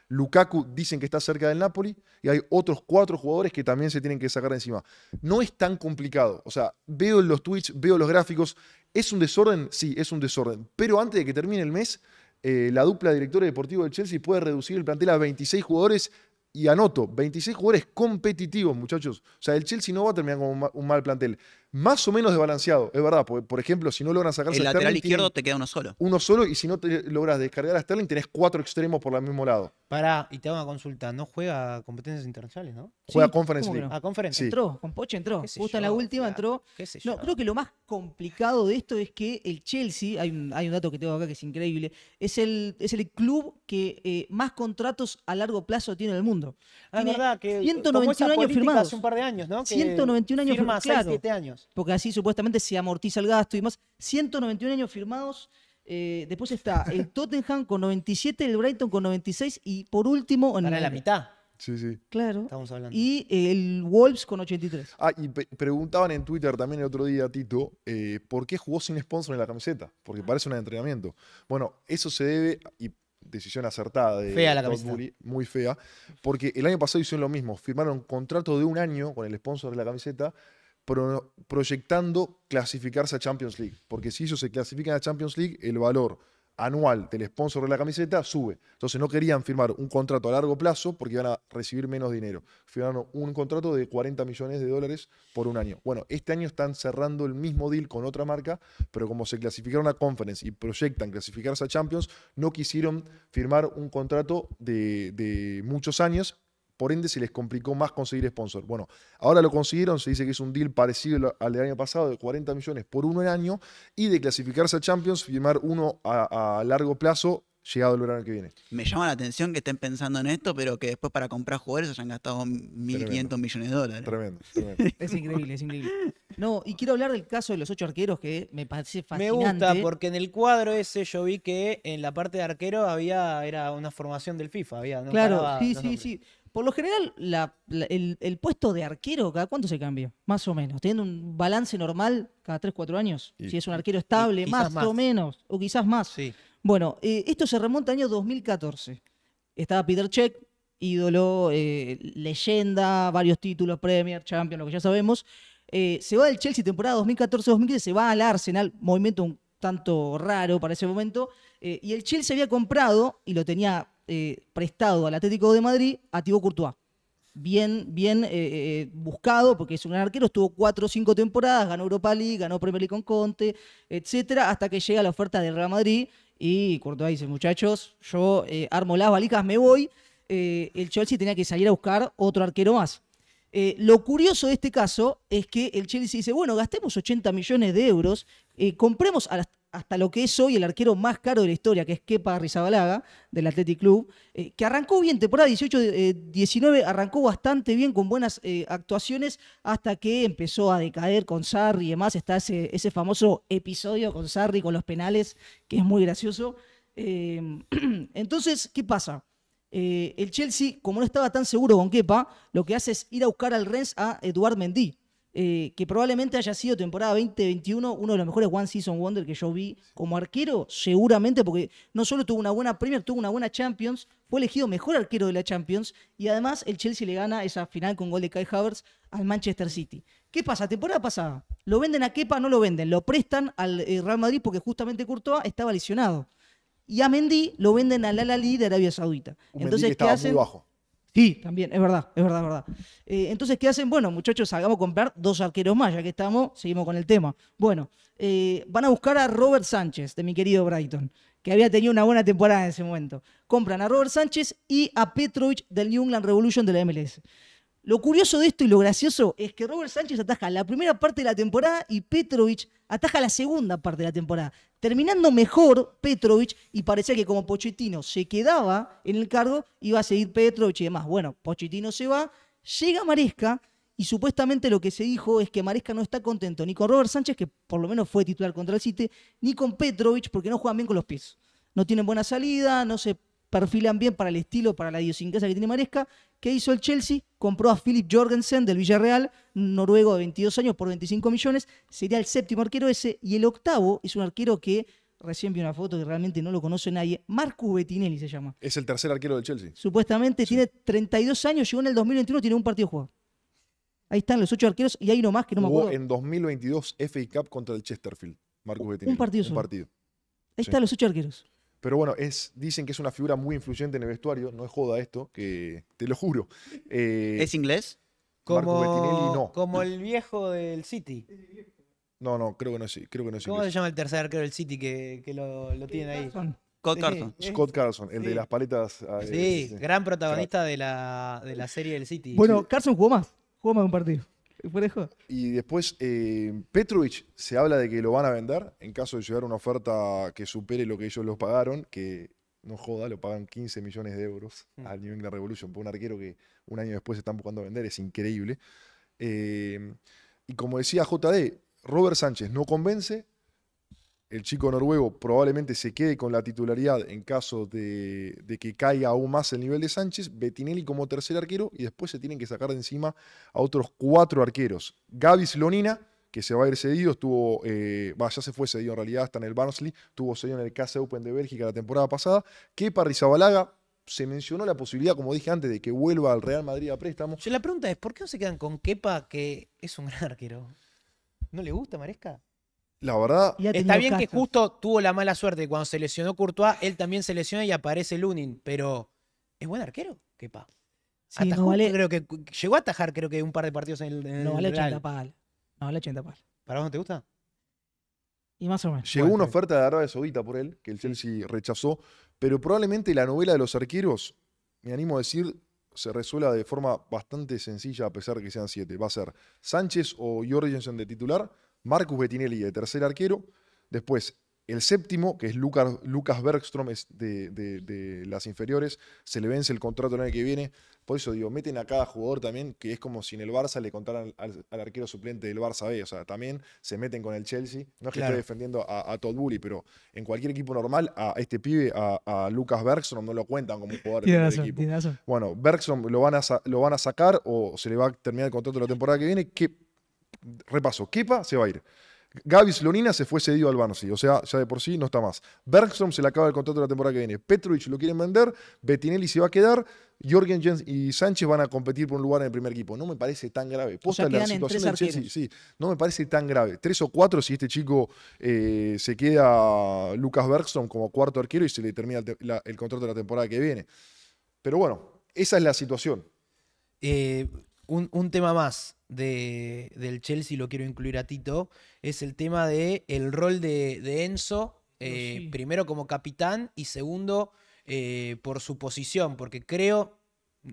Lukaku dicen que está cerca del Napoli y hay otros cuatro jugadores que también se tienen que sacar de encima. No es tan complicado. O sea, veo los tweets, veo los gráficos. ¿Es un desorden? Sí, es un desorden. Pero antes de que termine el mes, eh, la dupla directora deportiva del Chelsea puede reducir el plantel a 26 jugadores y anoto, 26 jugadores competitivos, muchachos. O sea, el Chelsea no va a terminar con un mal plantel más o menos desbalanceado, es verdad. Porque, por ejemplo, si no logran sacarse El lateral izquierdo te queda uno solo. Uno solo, y si no te logras descargar a Sterling, tenés cuatro extremos por el mismo lado. Pará, y te hago una consulta. No juega competencias internacionales, ¿no? Juega Conference League. A ah, Conference. Entró, con Poche entró. Justo en la última entró. No, creo que lo más complicado de esto es que el Chelsea, hay un, hay un dato que tengo acá que es increíble, es el, es el club que eh, más contratos a largo plazo tiene en el mundo. Ah, es verdad que 191 eh, años firmados. Hace un par de años, ¿no? 191 años firmados. 7 años porque así supuestamente se amortiza el gasto y más. 191 años firmados. Eh, después está el Tottenham con 97, el Brighton con 96 y por último. Para la, mitad. Sí, sí. Claro. Estamos hablando. Y el Wolves con 83. Ah, y preguntaban en Twitter también el otro día, Tito, eh, ¿por qué jugó sin sponsor en la camiseta? Porque ah. parece un entrenamiento. Bueno, eso se debe, y decisión acertada de muy fea, porque el año pasado hicieron lo mismo, firmaron contrato de un año con el sponsor de la camiseta proyectando clasificarse a Champions League. Porque si ellos se clasifican a Champions League, el valor anual del sponsor de la camiseta sube. Entonces no querían firmar un contrato a largo plazo porque iban a recibir menos dinero. Firmaron un contrato de 40 millones de dólares por un año. Bueno, este año están cerrando el mismo deal con otra marca, pero como se clasificaron a Conference y proyectan clasificarse a Champions, no quisieron firmar un contrato de muchos años por ende se les complicó más conseguir sponsor. Bueno, ahora lo consiguieron, se dice que es un deal parecido al del año pasado, de 40 millones por uno al año, y de clasificarse a Champions, firmar uno a, largo plazo llegado el verano que viene. Me llama la atención que estén pensando en esto, pero que después para comprar jugadores hayan gastado 1.500 millones de dólares. Tremendo, Es increíble, es increíble. No, y quiero hablar del caso de los ocho arqueros que me parece fascinante. Me gusta, porque en el cuadro ese yo vi que en la parte de arquero había, era una formación del FIFA, había. claro, sí, sí, sí. Por lo general, el, puesto de arquero, ¿cada cuánto se cambia? Más o menos. Teniendo un balance normal cada 3, 4 años. si es un arquero estable, más, o menos. O quizás más. Bueno, eh, esto se remonta al año 2014. Estaba Peter Check, ídolo, eh, leyenda, varios títulos, Premier, Champions, lo que ya sabemos. Eh, se va del Chelsea temporada 2014-2015, se va al Arsenal, movimiento un tanto raro para ese momento. y el Chelsea había comprado, y lo tenía eh, prestado al Atlético de Madrid a Thibaut Courtois. Bien, bien eh, eh, buscado, porque es un arquero, estuvo cuatro o cinco temporadas, ganó Europa League, ganó Premier League con Conte, etcétera, hasta que llega la oferta del Real Madrid y Courtois dice, muchachos, yo armo las valijas, me voy. el Chelsea tenía que salir a buscar otro arquero más. lo curioso de este caso es que el Chelsea dice, bueno, gastemos 80 millones de euros, compremos a, las hasta lo que es hoy el arquero más caro de la historia, que es Kepa Rizabalaga, del Athletic Club, eh, que arrancó bien, temporada 18-19, eh, arrancó bastante bien con buenas eh, actuaciones hasta que empezó a decaer con Sarri y demás. Está ese, famoso episodio con Sarri, con los penales, que es muy gracioso. entonces, ¿qué pasa? el Chelsea, como no estaba tan seguro con Kepa, lo que hace es ir a buscar al Rennes a Eduard Mendy eh, que probablemente haya sido temporada 2021 uno de los mejores One Season Wonder que yo vi como arquero, seguramente, porque no solo tuvo una buena Premier, tuvo una buena Champions, fue elegido mejor arquero de la Champions y además el Chelsea le gana esa final con gol de Kai Havertz al Manchester City. ¿Qué pasa? Temporada pasada, lo venden a Kepa, no lo venden, lo prestan al eh, Real Madrid porque justamente Courtois estaba lesionado. Y a Mendy lo venden al al de Arabia Saudita. Entonces, ¿qué hacen? Sí, también, es verdad, es verdad, es verdad. Eh, entonces, ¿qué hacen? Bueno, muchachos, salgamos comprar dos arqueros más, ya que estamos, seguimos con el tema. Bueno, eh, van a buscar a Robert Sánchez, de mi querido Brighton, que había tenido una buena temporada en ese momento. Compran a Robert Sánchez y a Petrovic del New England Revolution de la MLS. Lo curioso de esto y lo gracioso es que Robert Sánchez ataja la primera parte de la temporada y Petrovic ataja la segunda parte de la temporada. Terminando mejor Petrovic y parecía que como Pochettino se quedaba en el cargo, iba a seguir Petrovic y demás. Bueno, Pochettino se va, llega Maresca y supuestamente lo que se dijo es que Maresca no está contento ni con Robert Sánchez, que por lo menos fue titular contra el City, ni con Petrovic porque no juegan bien con los pies. No tienen buena salida, no se perfilan bien para el estilo, para la idiosincrasia que tiene Maresca. ¿Qué hizo el Chelsea? Compró a Philip Jorgensen del Villarreal, noruego de 22 años, por 25 millones. Sería el séptimo arquero ese. Y el octavo es un arquero que recién vi una foto que realmente no lo conoce nadie. Marcus Bettinelli se llama. Es el tercer arquero del Chelsea. Supuestamente tiene 32 años, llegó en el 2021, tiene un partido jugado. Ahí están los ocho arqueros y hay uno más que no me acuerdo. en 2022 FA Cup contra el Chesterfield, Marcus Bettinelli. Un partido partido. Ahí están los ocho arqueros. Pero bueno, es, dicen que es una figura muy influyente en el vestuario, no es joda esto, que te lo juro. Eh, ¿Es inglés? como, como el viejo del City. No, no, creo que no es, creo ¿Cómo se llama el tercer arquero del City que, lo, lo tiene ahí? Scott Carson. Scott Carson, el de las paletas. Ah, eh, sí, gran protagonista de la, de la serie del City. Bueno, Carson jugó más, jugó más de un partido. Y después, eh, Petrovich se habla de que lo van a vender en caso de llegar una oferta que supere lo que ellos los pagaron, que no joda, lo pagan 15 millones de euros mm. al New England Revolution por un arquero que un año después están buscando vender, es increíble. Eh, y como decía JD, Robert Sánchez no convence, el chico noruego probablemente se quede con la titularidad en caso de, que caiga aún más el nivel de Sánchez, Bettinelli como tercer arquero y después se tienen que sacar de encima a otros cuatro arqueros. Gavis Lonina, que se va a ir cedido, eh, ya se fue cedido en realidad, hasta en el Barnsley, tuvo cedido en el Casa Open de Bélgica la temporada pasada. Kepa Rizabalaga, se mencionó la posibilidad, como dije antes, de que vuelva al Real Madrid a préstamo. la pregunta es, ¿por qué no se quedan con Kepa, que es un gran arquero? ¿No le gusta Maresca? La verdad. Está bien que justo tuvo la mala suerte. Cuando se lesionó Courtois, él también se lesiona y aparece Lunin. Pero es buen arquero, qué pa. creo que llegó a atajar, creo que un par de partidos en el. En no vale el 80 pal. No 80 pal. ¿Para dónde te gusta? Y más o menos. Llegó una oferta de Arabia Saudita por él, que el Chelsea rechazó, pero probablemente la novela de los arqueros, me animo a decir, se resuelva de forma bastante sencilla, a pesar de que sean siete. Va a ser Sánchez o Jorgensen de titular, Marcus Bettinelli de tercer arquero. Después, el séptimo, que es Lucas, Lucas Bergstrom es de, las inferiores, se le vence el contrato el año que viene. Por eso digo, meten a cada jugador también, que es como si en el Barça le contaran al, arquero suplente del Barça B. O sea, también se meten con el Chelsea. No es que esté defendiendo a, Todd Bully, pero en cualquier equipo normal, a este pibe, a, Lucas Bergstrom, no lo cuentan como jugador del equipo. Bueno, Bergstrom lo van, a, lo van a sacar o se le va a terminar el contrato la temporada que viene. Que repaso, Kepa se va a ir. Gavis Lonina se fue cedido al Barnsley, o sea, ya de por sí no está más. Bergstrom se le acaba el contrato de la temporada que viene. Petrovic lo quieren vender, Bettinelli se va a quedar, Jorgen Jens y Sánchez van a competir por un lugar en el primer equipo. No me parece tan grave. Posta la situación sí, no me parece tan grave. Tres o cuatro si este chico eh, se queda Lucas Bergstrom como cuarto arquero y se le termina el, el contrato de la temporada que viene. Pero bueno, esa es la situación. Eh, un, tema más de, del Chelsea, lo quiero incluir a Tito, es el tema del el rol de, Enzo, eh, primero como capitán y segundo eh, por su posición, porque creo,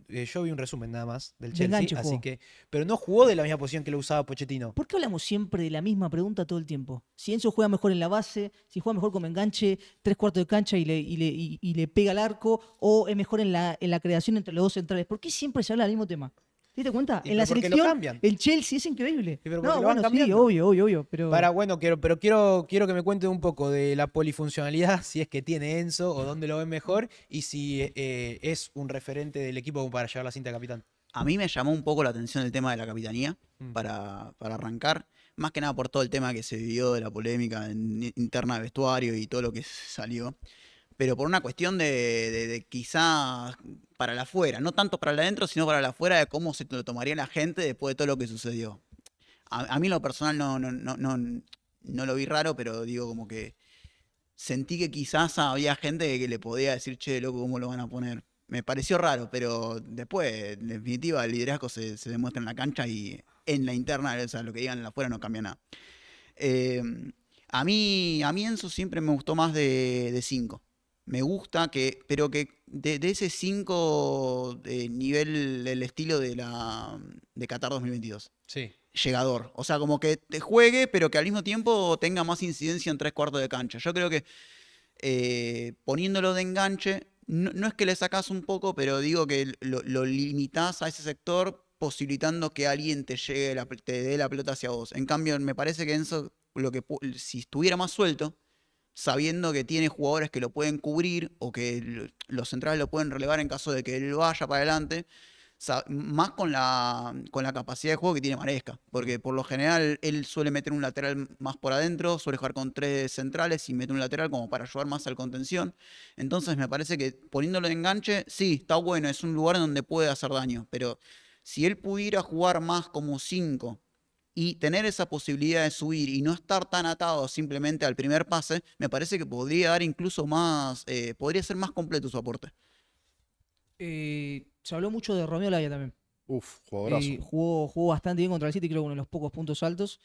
eh, yo vi un resumen nada más del Chelsea, así que, pero no jugó de la misma posición que lo usaba Pochettino. ¿Por qué hablamos siempre de la misma pregunta todo el tiempo? Si Enzo juega mejor en la base, si juega mejor como enganche, tres cuartos de cancha y le, le, pega el arco, o es mejor en la, en la creación entre los dos centrales. ¿Por qué siempre se habla del mismo tema? ¿Te diste cuenta? en la selección, el Chelsea es increíble. Pero no, bueno, sí, obvio, obvio, obvio. Pero... Para, bueno, quiero, pero quiero, quiero que me cuente un poco de la polifuncionalidad, si es que tiene Enzo o dónde lo ven mejor y si eh, es un referente del equipo para llevar la cinta de capitán. A mí me llamó un poco la atención el tema de la capitanía mm. para, para arrancar más que nada por todo el tema que se vivió de la polémica interna de vestuario y todo lo que salió pero por una cuestión de, quizás para la afuera, no tanto para la adentro, sino para la afuera de cómo se lo tomaría la gente después de todo lo que sucedió. A, mí lo personal no, no, lo vi raro, pero digo como que sentí que quizás había gente que le podía decir, che, loco, ¿cómo lo van a poner? Me pareció raro, pero después, en definitiva, el liderazgo se, demuestra en la cancha y en la interna, o sea, lo que digan en la afuera no cambia nada. Eh, a mí, a mí Enzo siempre me gustó más de Cinco me gusta, que, pero que de, ese 5 eh, nivel del estilo de, la, de Qatar 2022. Sí. Llegador. O sea, como que te juegue, pero que al mismo tiempo tenga más incidencia en tres cuartos de cancha. Yo creo que eh, poniéndolo de enganche, no, es que le sacas un poco, pero digo que lo, limitas limitás a ese sector posibilitando que alguien te llegue dé la pelota hacia vos. En cambio, me parece que eso lo que, si estuviera más suelto, sabiendo que tiene jugadores que lo pueden cubrir o que los centrales lo pueden relevar en caso de que él vaya para adelante, más con la, con la capacidad de juego que tiene Maresca, porque por lo general él suele meter un lateral más por adentro, suele jugar con tres centrales y mete un lateral como para ayudar más al contención. Entonces me parece que poniéndolo de enganche, sí, está bueno, es un lugar donde puede hacer daño, pero si él pudiera jugar más como cinco y tener esa posibilidad de subir y no estar tan atado simplemente al primer pase, me parece que podría dar incluso más, eh, podría ser más completo su aporte. Eh, se habló mucho de Romeo Lavia también. Uf, jugadorazo. Eh, jugó, bastante bien contra el City, creo que uno de los pocos puntos altos.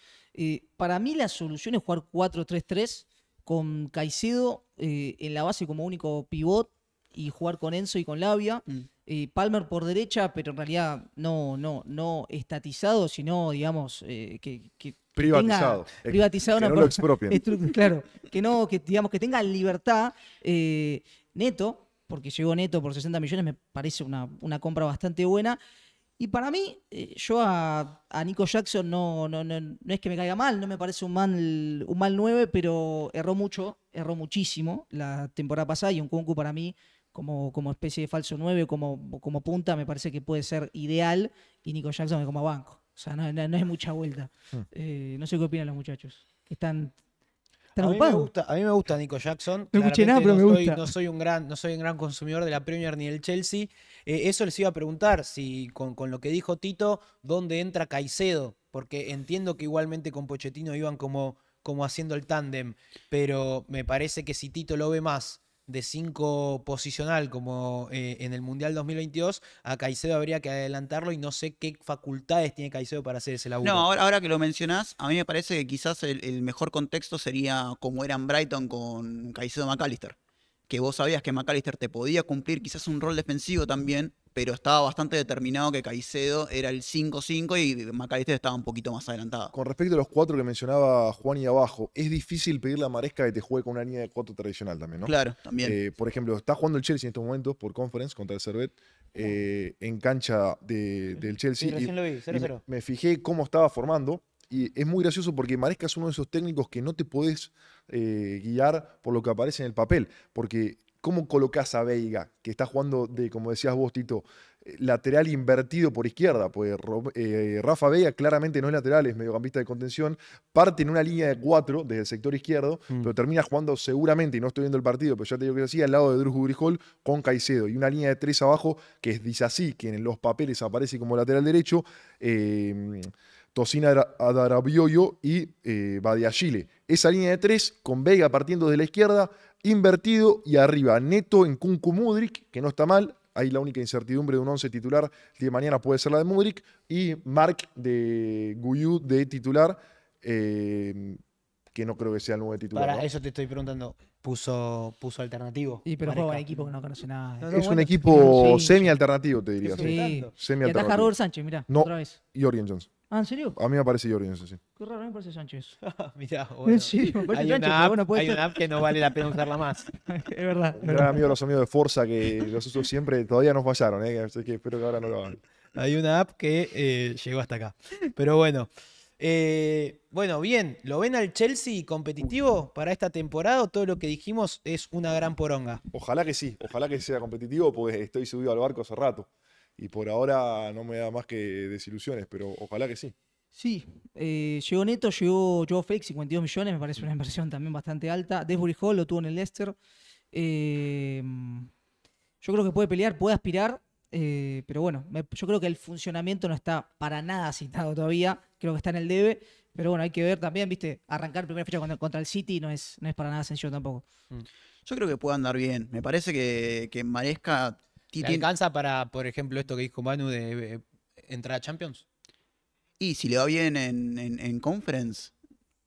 para mí la solución es jugar 4-3-3 con Caicedo en la base como único pivot y jugar con Enzo y con Lavia. Mm. Eh, Palmer por derecha, pero en realidad no, no, no estatizado, sino, digamos, eh, que, privatizado. privatizado. no, Claro, que no, que digamos, que tenga libertad eh, neto, porque llegó neto por 60 millones, me parece una, compra bastante buena. Y para mí, yo a, Nico Jackson no, no, no, es que me caiga mal, no me parece un mal, un mal 9, pero erró mucho, erró muchísimo la temporada pasada y un Kunku para mí como, como especie de falso 9, como, como punta, me parece que puede ser ideal. Y Nico Jackson como banco. O sea, no, no, hay mucha vuelta. Hmm. Eh, no sé qué opinan los muchachos. Están a mí, me gusta, a mí me gusta Nico Jackson. No soy, un gran, no soy un gran consumidor de la Premier ni del Chelsea. Eh, eso les iba a preguntar, si con, lo que dijo Tito, ¿dónde entra Caicedo? Porque entiendo que igualmente con Pochettino iban como, como haciendo el tándem, pero me parece que si Tito lo ve más de 5 posicional como eh, en el Mundial 2022, a Caicedo habría que adelantarlo y no sé qué facultades tiene Caicedo para hacer ese laburo. No, ahora, que lo mencionás, a mí me parece que quizás el, mejor contexto sería como eran Brighton con Caicedo McAllister que vos sabías que McAllister te podía cumplir quizás un rol defensivo también, pero estaba bastante determinado que Caicedo era el 5-5 y Macalester estaba un poquito más adelantado. Con respecto a los cuatro que mencionaba Juan y abajo, es difícil pedirle a Maresca que te juegue con una línea de cuatro tradicional también, ¿no? Claro, también. Eh, por ejemplo, está jugando el Chelsea en estos momentos por conference contra el Servet eh, en cancha del Chelsea. Sí, recién lo vi, 0 -0. Me, fijé cómo estaba formando y es muy gracioso porque Maresca es uno de esos técnicos que no te puedes eh, guiar por lo que aparece en el papel, porque ¿Cómo colocas a Veiga, que está jugando de, como decías vos, Tito, eh, lateral invertido por izquierda? Pues Rafa Veiga claramente no es lateral, es mediocampista de contención. Parte en una línea de cuatro desde el sector izquierdo, mm. pero termina jugando seguramente, y no estoy viendo el partido, pero ya te digo que decía, al lado de Drew Grijol con Caicedo. Y una línea de tres abajo que es así que en los papeles aparece como lateral derecho. Tocina eh, Tosina y eh, Chile. Esa línea de tres con Vega partiendo de la izquierda, invertido y arriba Neto en Kunku Mudrik, que no está mal. Ahí la única incertidumbre de un once titular de mañana puede ser la de Mudrik. Y Mark de Guyú de titular, eh, que no creo que sea el nuevo titular. Para eso te estoy preguntando. Puso, puso alternativo. Y pero juega un equipo que no conoce nada. es un equipo semi-alternativo, te diría. Sí. Semi -alternativo. Y Sánchez, mirá. otra vez. Y Orion Jones. Ah, ¿en serio? A mí me parece Jorgensen, sí. Qué raro, a mí me parece Sánchez. Ah, mirá, bueno. ¿En Hay, una app, bueno, puede hay una app que no vale la pena usarla más. es verdad. amigo los amigos de Forza que los usos siempre, todavía nos fallaron, ¿eh? que espero que ahora no lo hagan. Hay una app que eh, llegó hasta acá. Pero bueno. Eh, bueno, bien, ¿lo ven al Chelsea competitivo para esta temporada? Todo lo que dijimos es una gran poronga. Ojalá que sí, ojalá que sea competitivo, porque estoy subido al barco hace rato y por ahora no me da más que desilusiones, pero ojalá que sí. Sí, eh, llegó Neto, llegó Joe Fake, 52 millones, me parece una inversión también bastante alta. Desbury Hall lo tuvo en el Leicester. Eh, yo creo que puede pelear, puede aspirar, eh, pero bueno, yo creo que el funcionamiento no está para nada citado todavía, creo que está en el debe, pero bueno, hay que ver también, viste, arrancar primera fecha contra, el City no es, no es para nada sencillo tampoco. Mm. Yo creo que puede andar bien, me parece que, que ¿Te alcanza para, por ejemplo, esto que dijo Manu de eh, entrar a Champions? Y si le va bien en, Conference,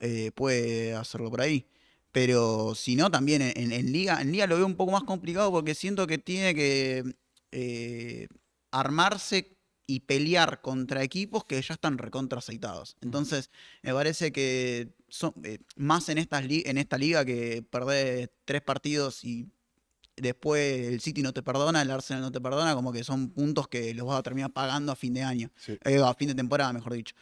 eh, puede hacerlo por ahí. Pero si no, también en, Liga en Liga lo veo un poco más complicado porque siento que tiene que eh, armarse y pelear contra equipos que ya están recontra Entonces, me parece que son, más en, en esta liga que perder tres partidos y después el City no te perdona, el Arsenal no te perdona, como que son puntos que los vas a terminar pagando a fin de año, eh, a fin de temporada, mejor dicho.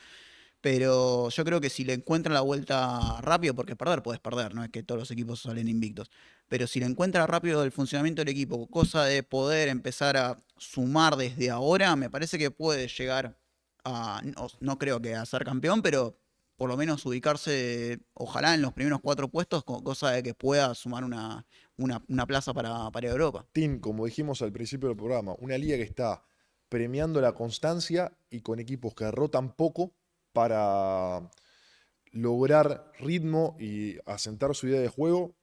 Pero yo creo que si le encuentran la vuelta rápido, porque perder puedes perder, no es que todos los equipos salen invictos, pero si le encuentran rápido el funcionamiento del equipo, cosa de poder empezar a sumar desde ahora, me parece que puede llegar a, no creo que a ser campeón, pero por lo menos ubicarse, ojalá en los primeros cuatro puestos, cosa de que pueda sumar una, una, plaza para, para, Europa. Tim, como dijimos al principio del programa, una liga que está premiando la constancia y con equipos que rotan poco para lograr ritmo y asentar su idea de juego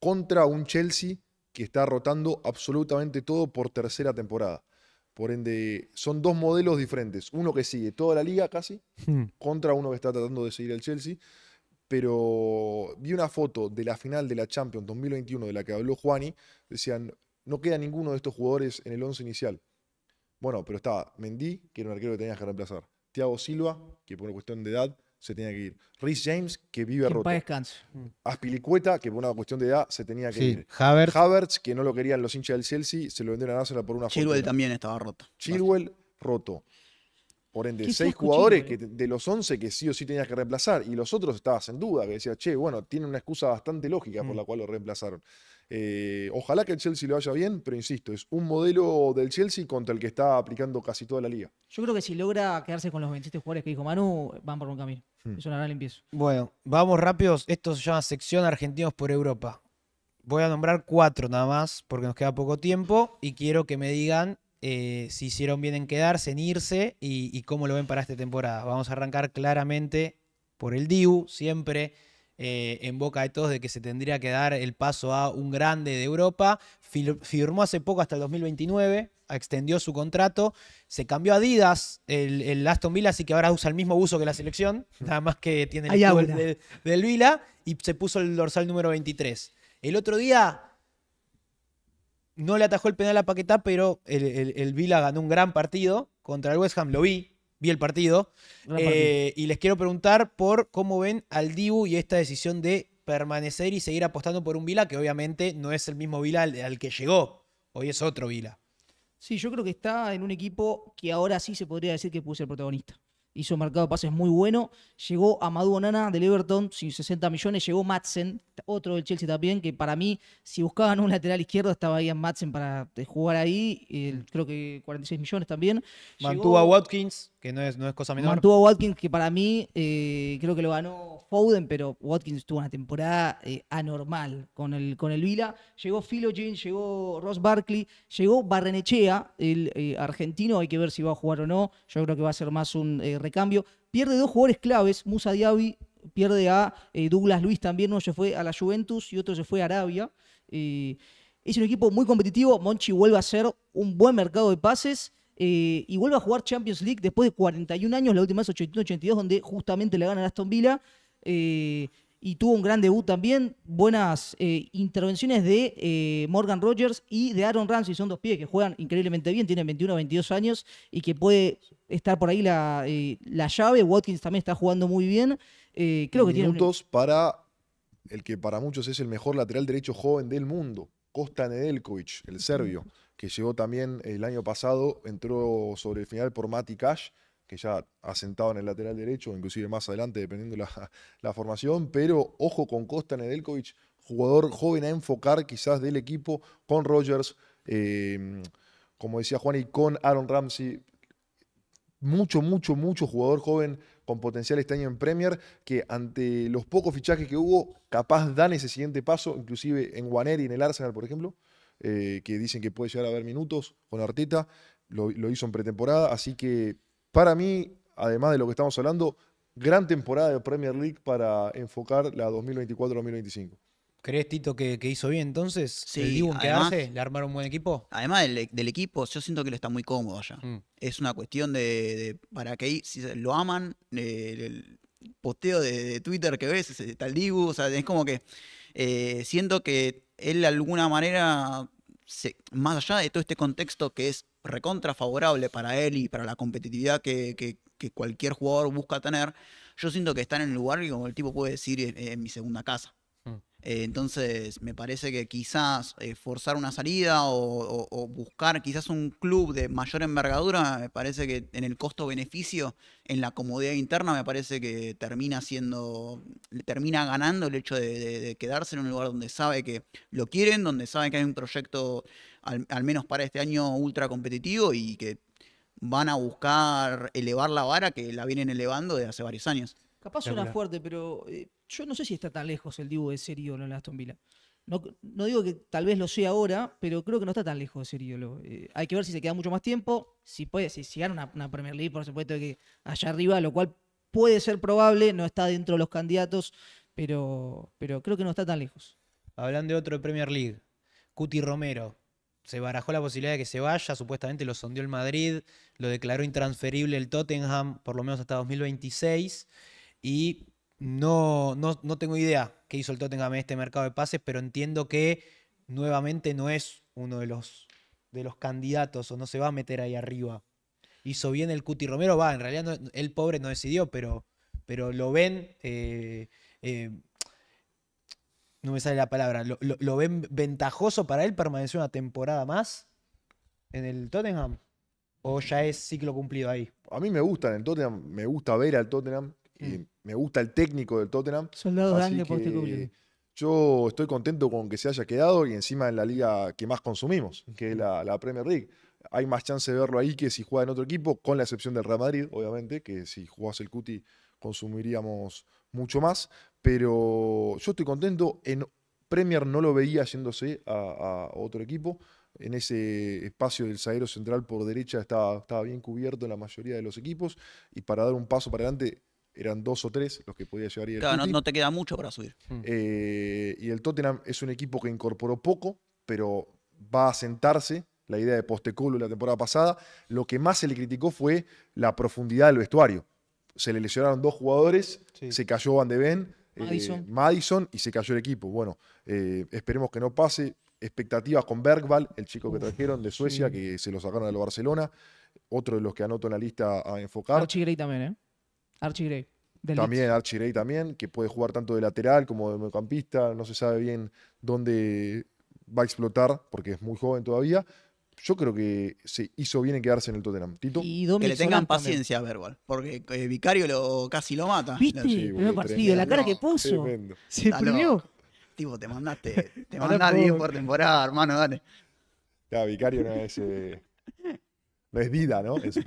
contra un Chelsea que está rotando absolutamente todo por tercera temporada. Por ende, son dos modelos diferentes. Uno que sigue toda la liga casi, hmm. contra uno que está tratando de seguir el Chelsea pero vi una foto de la final de la Champions 2021 de la que habló Juani, decían, no queda ninguno de estos jugadores en el 11 inicial. Bueno, pero estaba Mendy, que era un arquero que tenías que reemplazar. Thiago Silva, que por una cuestión de edad se tenía que ir. Rhys James, que vive ¿Quién roto. descanso. Mm. Aspilicueta, que por una cuestión de edad se tenía que ir. Havertz. Havertz, que no lo querían los hinchas del Chelsea, se lo vendieron a Arsenal por una Chilwell también estaba roto. Chilwell, roto. Por ende, seis jugadores que, de los 11 que sí o sí tenías que reemplazar y los otros estabas en duda, que decías, che, bueno, tiene una excusa bastante lógica por mm. la cual lo reemplazaron. Eh, ojalá que el Chelsea lo vaya bien, pero insisto, es un modelo del Chelsea contra el que está aplicando casi toda la liga. Yo creo que si logra quedarse con los 27 jugadores que dijo Manu, van por un camino. Eso mm. Es una gran limpieza. Bueno, vamos rápidos. Esto se llama sección Argentinos por Europa. Voy a nombrar cuatro nada más porque nos queda poco tiempo y quiero que me digan eh, si hicieron bien en quedarse, en irse y, cómo lo ven para esta temporada. Vamos a arrancar claramente por el DIU, siempre eh, en boca de todos de que se tendría que dar el paso a un grande de Europa. firmó hace poco hasta el 2029, extendió su contrato, se cambió a Adidas, el, Aston Villa, así que ahora usa el mismo uso que la selección, nada más que tiene el del, del Villa, y se puso el dorsal número 23. El otro día no le atajó el penal a Paquetá, pero el, Vila ganó un gran partido contra el West Ham. Lo vi, vi el partido. Eh, y les quiero preguntar por cómo ven al Dibu y esta decisión de permanecer y seguir apostando por un Vila que obviamente no es el mismo Vila al, que llegó. Hoy es otro Vila. Sí, yo creo que está en un equipo que ahora sí se podría decir que puse el protagonista hizo un mercado de pases muy bueno. Llegó Amadou Nana del Everton, 60 millones. Llegó Madsen, otro del Chelsea también, que para mí, si buscaban un lateral izquierdo, estaba ahí en Madsen para eh, jugar ahí. creo que 46 millones también. Mantuvo a Watkins que no es, no es cosa menor. Mantuvo Watkins, que para mí eh, creo que lo ganó Foden, pero Watkins tuvo una temporada eh, anormal con el, con el Vila. Llegó Philo llegó Ross Barkley, llegó Barrenechea, el eh, argentino. Hay que ver si va a jugar o no. Yo creo que va a ser más un recambio. Pierde dos jugadores claves, Musa Diaby pierde a Douglas Luis también. Uno se fue a la Juventus y otro se fue a Arabia. es un equipo muy competitivo. Monchi vuelve a ser un buen mercado de pases eh, y vuelve a jugar Champions League después de 41 años, la última es 81-82, donde justamente le gana Aston Villa. Eh, y tuvo un gran debut también. Buenas eh, intervenciones de Morgan Rogers y de Aaron Ramsey. Son dos pies que juegan increíblemente bien, tienen 21 22 años y que puede estar por ahí la, llave. Watkins también está jugando muy bien. creo que Minutos para el que para muchos es el mejor lateral derecho joven del mundo, Costa Nedelkovic, el serbio que llegó también el año pasado, entró sobre el final por Mati Cash, que ya ha sentado en el lateral derecho, inclusive más adelante, dependiendo la, la formación, pero ojo con Costa Nedelkovic jugador joven a enfocar quizás del equipo, con Rogers, em, como decía Juan, y con Aaron Ramsey, mucho, mucho, mucho jugador joven con potencial este año en Premier, que ante los pocos fichajes que hubo, capaz dan ese siguiente paso, inclusive en y en el Arsenal, por ejemplo, eh, que dicen que puede llegar a haber minutos con Arteta, lo, hizo en pretemporada, así que para mí, además de lo que estamos hablando, gran temporada de Premier League para enfocar la 2024-2025. ¿Crees, Tito, que, hizo bien entonces? Sí, ¿El Dibu hace? ¿Le armaron un buen equipo? Además del, equipo, yo siento que lo está muy cómodo allá, mm. Es una cuestión de, para que si lo aman, eh, el, posteo de, Twitter que ves, está el Dibu, o sea, es como que eh, siento que él de alguna manera, más allá de todo este contexto que es recontra favorable para él y para la competitividad que, cualquier jugador busca tener, yo siento que está en el lugar y como el tipo puede decir, en eh, eh, mi segunda casa. Eh, entonces, me parece que quizás eh, forzar una salida o, buscar quizás un club de mayor envergadura, me parece que en el costo-beneficio, en la comodidad interna, me parece que termina siendo, termina ganando el hecho de, quedarse en un lugar donde sabe que lo quieren, donde sabe que hay un proyecto, al, menos para este año, ultra competitivo y que van a buscar elevar la vara que la vienen elevando desde hace varios años. Capaz suena fuerte, pero eh, yo no sé si está tan lejos el Dibu de ser ídolo en Aston Villa. No, no, digo que tal vez lo sea ahora, pero creo que no está tan lejos de ser ídolo. Eh, hay que ver si se queda mucho más tiempo, si puede, si, gana una, Premier League, por supuesto que allá arriba, lo cual puede ser probable, no está dentro de los candidatos, pero, pero creo que no está tan lejos. Hablando de otro de Premier League, Cuti Romero. Se barajó la posibilidad de que se vaya, supuestamente lo sondeó el Madrid, lo declaró intransferible el Tottenham, por lo menos hasta 2026, y no, no, no tengo idea qué hizo el Tottenham en este mercado de pases, pero entiendo que nuevamente no es uno de los, de los candidatos o no se va a meter ahí arriba. Hizo bien el Cuti Romero, va, en realidad el pobre no decidió, pero, pero lo ven, eh, eh, no me sale la palabra, lo, ven ventajoso para él permanecer una temporada más en el Tottenham. ¿O ya es ciclo cumplido ahí? A mí me gusta el Tottenham, me gusta ver al Tottenham. Y mm. me gusta el técnico del Tottenham. Soldado grande por este Yo estoy contento con que se haya quedado y encima en la liga que más consumimos, que es la, Premier League hay más chance de verlo ahí que si juega en otro equipo, con la excepción del Real Madrid, obviamente, que si jugase el Cuti consumiríamos mucho más. Pero yo estoy contento. En Premier no lo veía yéndose a, otro equipo. En ese espacio del zaguero central por derecha estaba, estaba bien cubierto la mayoría de los equipos. Y para dar un paso para adelante eran dos o tres los que podía llevar. Y no, te queda mucho para subir. Hmm. Eh, y el Tottenham es un equipo que incorporó poco, pero va a sentarse la idea de Postecoglou la temporada pasada. Lo que más se le criticó fue la profundidad del vestuario. Se le lesionaron dos jugadores, se cayó Van de Ven, eh, Madison. y se cayó el equipo. Bueno, eh, esperemos que no pase. Expectativas con Bergval, el chico que trajeron de Suecia, que se lo sacaron del Barcelona. Otro de los que anoto en la lista a enfocar. Archie también, ¿eh? Archie Gray. también Archie Gray también, que puede jugar tanto de lateral como de mediocampista, no se sabe bien dónde va a explotar porque es muy joven todavía. Yo creo que se hizo bien en quedarse en el Tottenham. que le tengan paciencia a Verbal, porque eh, Vicario lo, casi lo mata. ¿Viste? Sí, el partido, la cara que puso. Tremendo. Se premió. Tipo, te mandaste, te mandaste 10 por temporada, hermano, dale. Ya, Vicario no es... Eh, es vida, ¿no? En su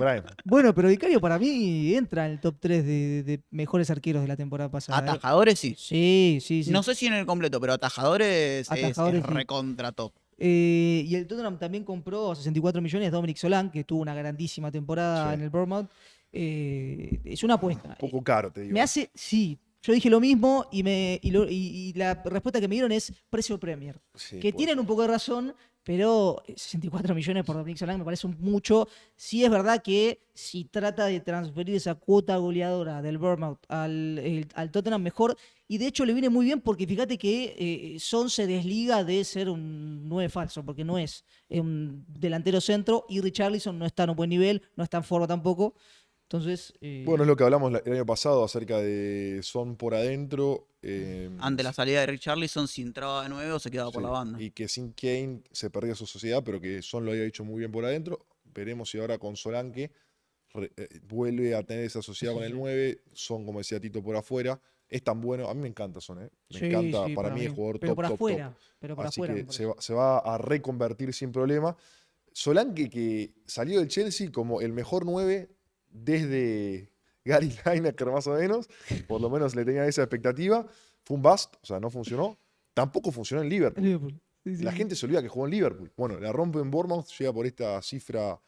Bueno, pero Vicario para mí entra en el top 3 de, mejores arqueros de la temporada pasada. ¿eh? Atajadores sí. Sí, sí, sí. No sé si en el completo, pero atajadores, es, recontra top. Eh, y el Tottenham también compró a 64 millones Dominic Solán, que tuvo una grandísima temporada en el Bournemouth. Eh, es una apuesta. Un poco caro, te digo. Me hace, sí, yo dije lo mismo y, me, la respuesta que me dieron es precio Premier. que tienen un poco de razón, pero 64 eh, millones por Dominic Solanke me parece mucho. Sí es verdad que si trata de transferir esa cuota goleadora del Bournemouth al, Tottenham mejor, y de hecho le viene muy bien porque fíjate que eh, Son se desliga de ser un 9 falso, porque no es un delantero centro y Richarlison no está en un buen nivel, no está en forma tampoco. Eh, bueno, es lo que hablamos el año pasado acerca de Son por adentro. Em, ante la salida de Richarlison, si entraba de nuevo, se quedaba por la banda. Y que sin Kane se perdía su sociedad, pero que Son lo había hecho muy bien por adentro. Veremos si ahora con Solanke eh, vuelve a tener esa sociedad con el 9. Son, como decía Tito, por afuera. Es tan bueno. A mí me encanta Son, ¿eh? Me encanta. para, mí, es jugador top, Así que se va, a reconvertir sin problema. Solanke, que salió del Chelsea como el mejor 9 desde Gary Lineker más o menos, por lo menos le tenía esa expectativa, fue un bust, o sea, no funcionó, tampoco funcionó en Liverpool. La gente se olvida que jugó en Liverpool. Bueno, la rompe en Bournemouth, llega por esta cifra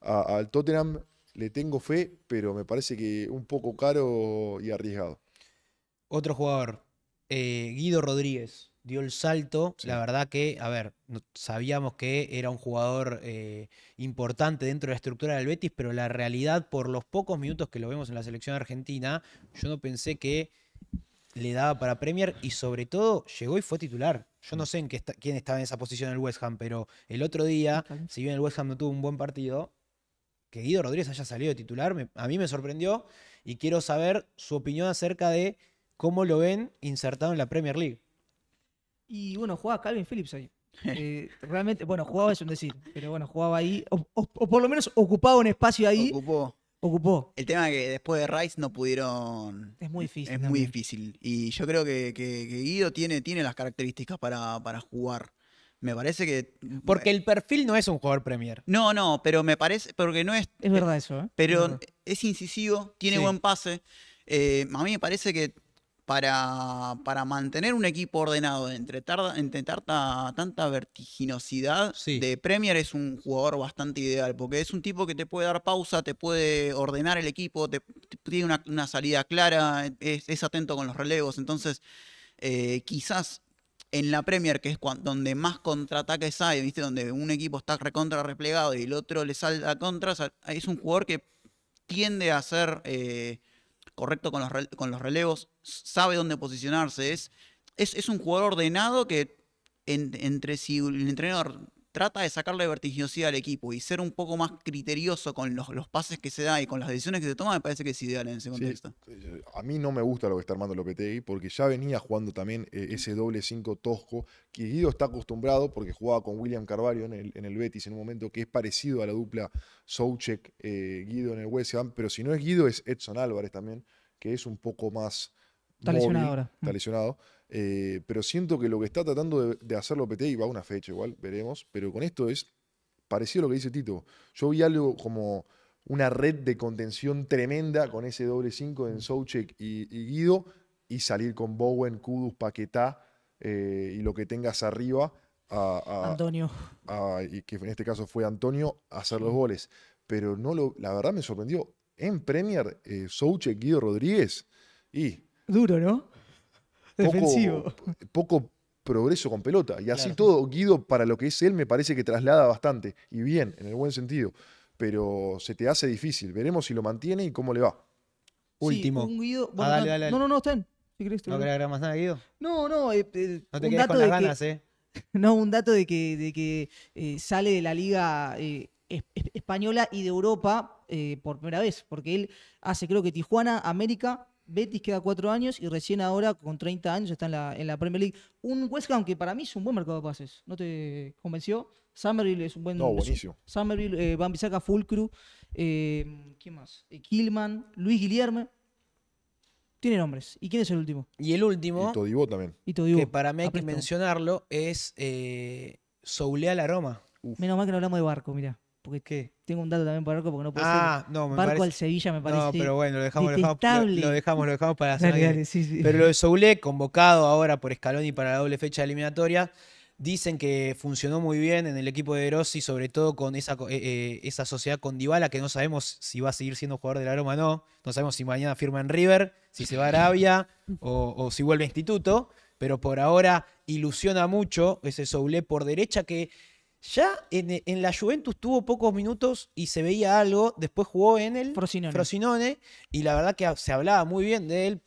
al Tottenham, le tengo fe, pero me parece que un poco caro y arriesgado. Otro jugador, eh, Guido Rodríguez dio el salto. La verdad que, a ver, sabíamos que era un jugador eh, importante dentro de la estructura del Betis, pero la realidad, por los pocos minutos que lo vemos en la selección argentina, yo no pensé que le daba para Premier y sobre todo llegó y fue titular. Yo no mm. sé en qué quién estaba en esa posición en el West Ham, pero el otro día, si bien el West Ham no tuvo un buen partido, que Guido Rodríguez haya salido de titular, a mí me sorprendió y quiero saber su opinión acerca de cómo lo ven insertado en la Premier League. Y bueno, jugaba Calvin Phillips ahí. Eh, realmente, bueno, jugaba es un decir, pero bueno, jugaba ahí, o, por lo menos ocupaba un espacio ahí. Ocupó. Ocupó. El tema es que después de Rice no pudieron. Es muy difícil. Es muy difícil. Y yo creo que, Guido tiene, tiene las características para, jugar. Me parece que. Porque el perfil no es un jugador Premier. No, no, pero me parece. Porque no es. Es verdad eso, ¿eh? Pero es, incisivo, tiene buen pase. Eh, a mí me parece que para, para mantener un equipo ordenado, entre, tanta vertiginosidad, de Premier es un jugador bastante ideal, porque es un tipo que te puede dar pausa, te puede ordenar el equipo, te, tiene una, salida clara, es, atento con los relevos, entonces eh, quizás en la Premier, que es donde más contraataques hay, ¿viste? donde un equipo está recontra replegado y el otro le salta contra, es un jugador que tiende a ser... Eh, correcto con los, con los relevos, sabe dónde posicionarse, es, es, es un jugador ordenado que entre si el entrenador trata de sacarle vertiginosidad al equipo y ser un poco más criterioso con los, pases que se da y con las decisiones que se toman, me parece que es ideal en ese contexto. Eh, a mí no me gusta lo que está armando Lopetegui, porque ya venía jugando también eh, ese doble 5 tosco, que Guido está acostumbrado, porque jugaba con William Carvalho en el, Betis en un momento que es parecido a la dupla soucek eh, guido en el West Ham, pero si no es Guido, es Edson Álvarez también, que es un poco más... Está Está mm. lesionado. Eh, pero siento que lo que está tratando de, hacerlo hacer y va a una fecha igual, veremos. Pero con esto es parecido a lo que dice Tito. Yo vi algo como una red de contención tremenda con ese doble 5 en mm. Soucek y, Guido y salir con Bowen, Kudus, Paquetá eh, y lo que tengas arriba. A, Antonio. y que en este caso fue Antonio hacer los mm. goles. Pero no lo, la verdad me sorprendió. En Premier, eh, Soucek, Guido Rodríguez y. Duro, ¿no? Defensivo. poco progreso con pelota. Y así todo, Guido, para lo que es él, me parece que traslada bastante. Y bien, en el buen sentido. Pero se te hace difícil. Veremos si lo mantiene y cómo le va. Último. Ah, no, no, no, estén. ¿No más nada, Guido? No, no. Eh, eh, no te con las ganas, ¿eh? No, un dato de que, eh, sale de la liga española y de Europa por primera vez. Porque él hace, creo que Tijuana, América, Betis queda cuatro años y recién ahora, con 30 años, está en la, Premier League. Un West Ham que para mí es un buen mercado de pases. ¿No te convenció? Summerville es un buen. No, buenísimo. Summerville, eh, Van Fulcru. Eh, ¿Quién más? Eh, Kilman, Killman, Luis Guillerme. Tiene nombres. ¿Y quién es el último? Y el último. Y también. Que para mí hay que mencionarlo es eh, Soulea la Menos mal que no hablamos de barco, mira. ¿Por ¿Qué? Tengo un dato también para arco porque no puedo Ah, no, me Barco al Sevilla me parece. No, pero bueno, lo dejamos, lo dejamos, para hacer. Pero lo de Soule, convocado ahora por Scaloni para la doble fecha eliminatoria, dicen que funcionó muy bien en el equipo de Rossi, sobre todo con esa, eh, eh, sociedad con Dybala, que no sabemos si va a seguir siendo jugador de la o no. No sabemos si mañana firma en River, si se va a Arabia o, o si vuelve a Instituto. Pero por ahora ilusiona mucho ese Soule por derecha que ya eh, en, la Juventus tuvo pocos minutos y se veía algo. Después jugó en el Frosinone. y la verdad que se hablaba muy bien de él.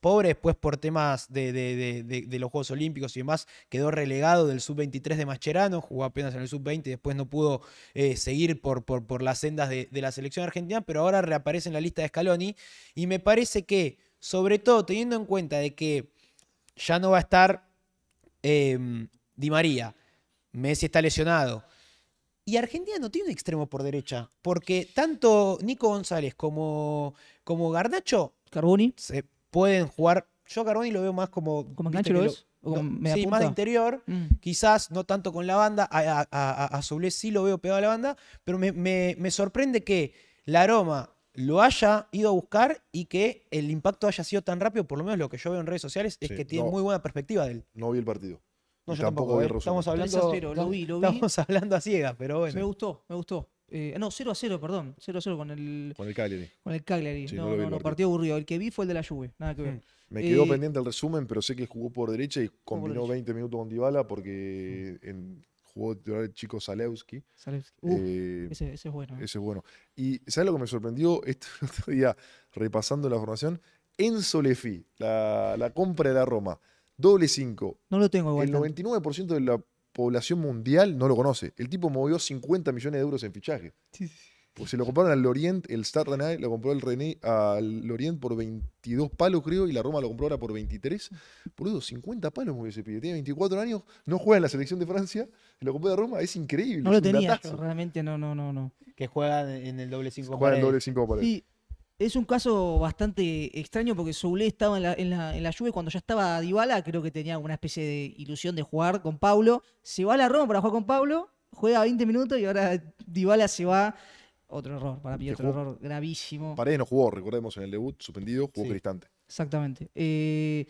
pobre después por temas de, los Juegos Olímpicos y demás, quedó relegado del sub-23 de Mascherano, jugó apenas en el sub-20, después no pudo eh, seguir por, las sendas de, la selección argentina, pero ahora reaparece en la lista de Scaloni y me parece que, sobre todo teniendo en cuenta de que ya no va a estar em, Di María, Messi está lesionado. Y Argentina no tiene un extremo por derecha, porque tanto Nico González como, como Garnacho. Carboni. Se pueden jugar. Yo Carboni lo veo más como. ¿Como enganche más de interior. Mm. Quizás no tanto con la banda. A, a, sí lo veo pegado a la banda, pero me, sorprende que la Roma lo haya ido a buscar y que el impacto haya sido tan rápido, por lo menos lo que yo veo en redes sociales, es que tiene muy buena perspectiva de él. No vi el partido. No, yo tampoco, tampoco eh. estamos hablando, lo vi, lo vi. Estamos hablando a ciegas, pero bueno. Me gustó, me gustó. Eh, no, 0 a 0, perdón. 0 a 0 con el. Con el Cagliari. Con el Cagliari. no, no, no, aburrido. El que vi fue el de la lluvia. Nada que ver. Hmm. Me quedó eh, pendiente el resumen, pero sé que jugó por derecha y combinó 20 minutos con Dybala porque en, jugó titular el chico Zalewski. Zalewski. Eh, ese, ese, es bueno. Ese es bueno. Y ¿sabes lo que me sorprendió este otro día repasando la formación? Enzo Lefi, la, la compra de la Roma. Doble 5. No lo tengo igual. El 99% de la población mundial no lo conoce. El tipo movió 50 millones de euros en fichaje. Sí, sí. se lo compraron al Lorient, el star Rennais lo compró el René al Lorient por 22 palos, creo, y la Roma lo compró ahora por 23. Por eso, 50 palos movió ese pibe. Tiene 24 años, no juega en la selección de Francia, lo compró de Roma, es increíble. No lo tenía, realmente no, no, no, no. Que juega en el doble 5 Juega en el doble 5 Sí, es un caso bastante extraño porque Soule estaba en la, lluvia cuando ya estaba Dybala, creo que tenía una especie de ilusión de jugar con Pablo. Se va a la Roma para jugar con Pablo, juega 20 minutos y ahora Dybala se va. Otro error, para mí otro error gravísimo. Paredes no jugó, recordemos, en el debut, suspendido, jugó Cristante. Exactamente. Eh,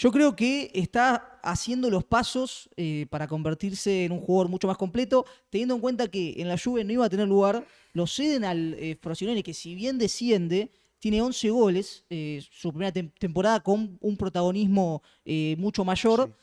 yo creo que está haciendo los pasos eh, para convertirse en un jugador mucho más completo, teniendo en cuenta que en la lluvia no iba a tener lugar, lo ceden al eh, Frosinone, que si bien desciende, tiene 11 goles, eh, su primera temporada con un protagonismo eh, mucho mayor,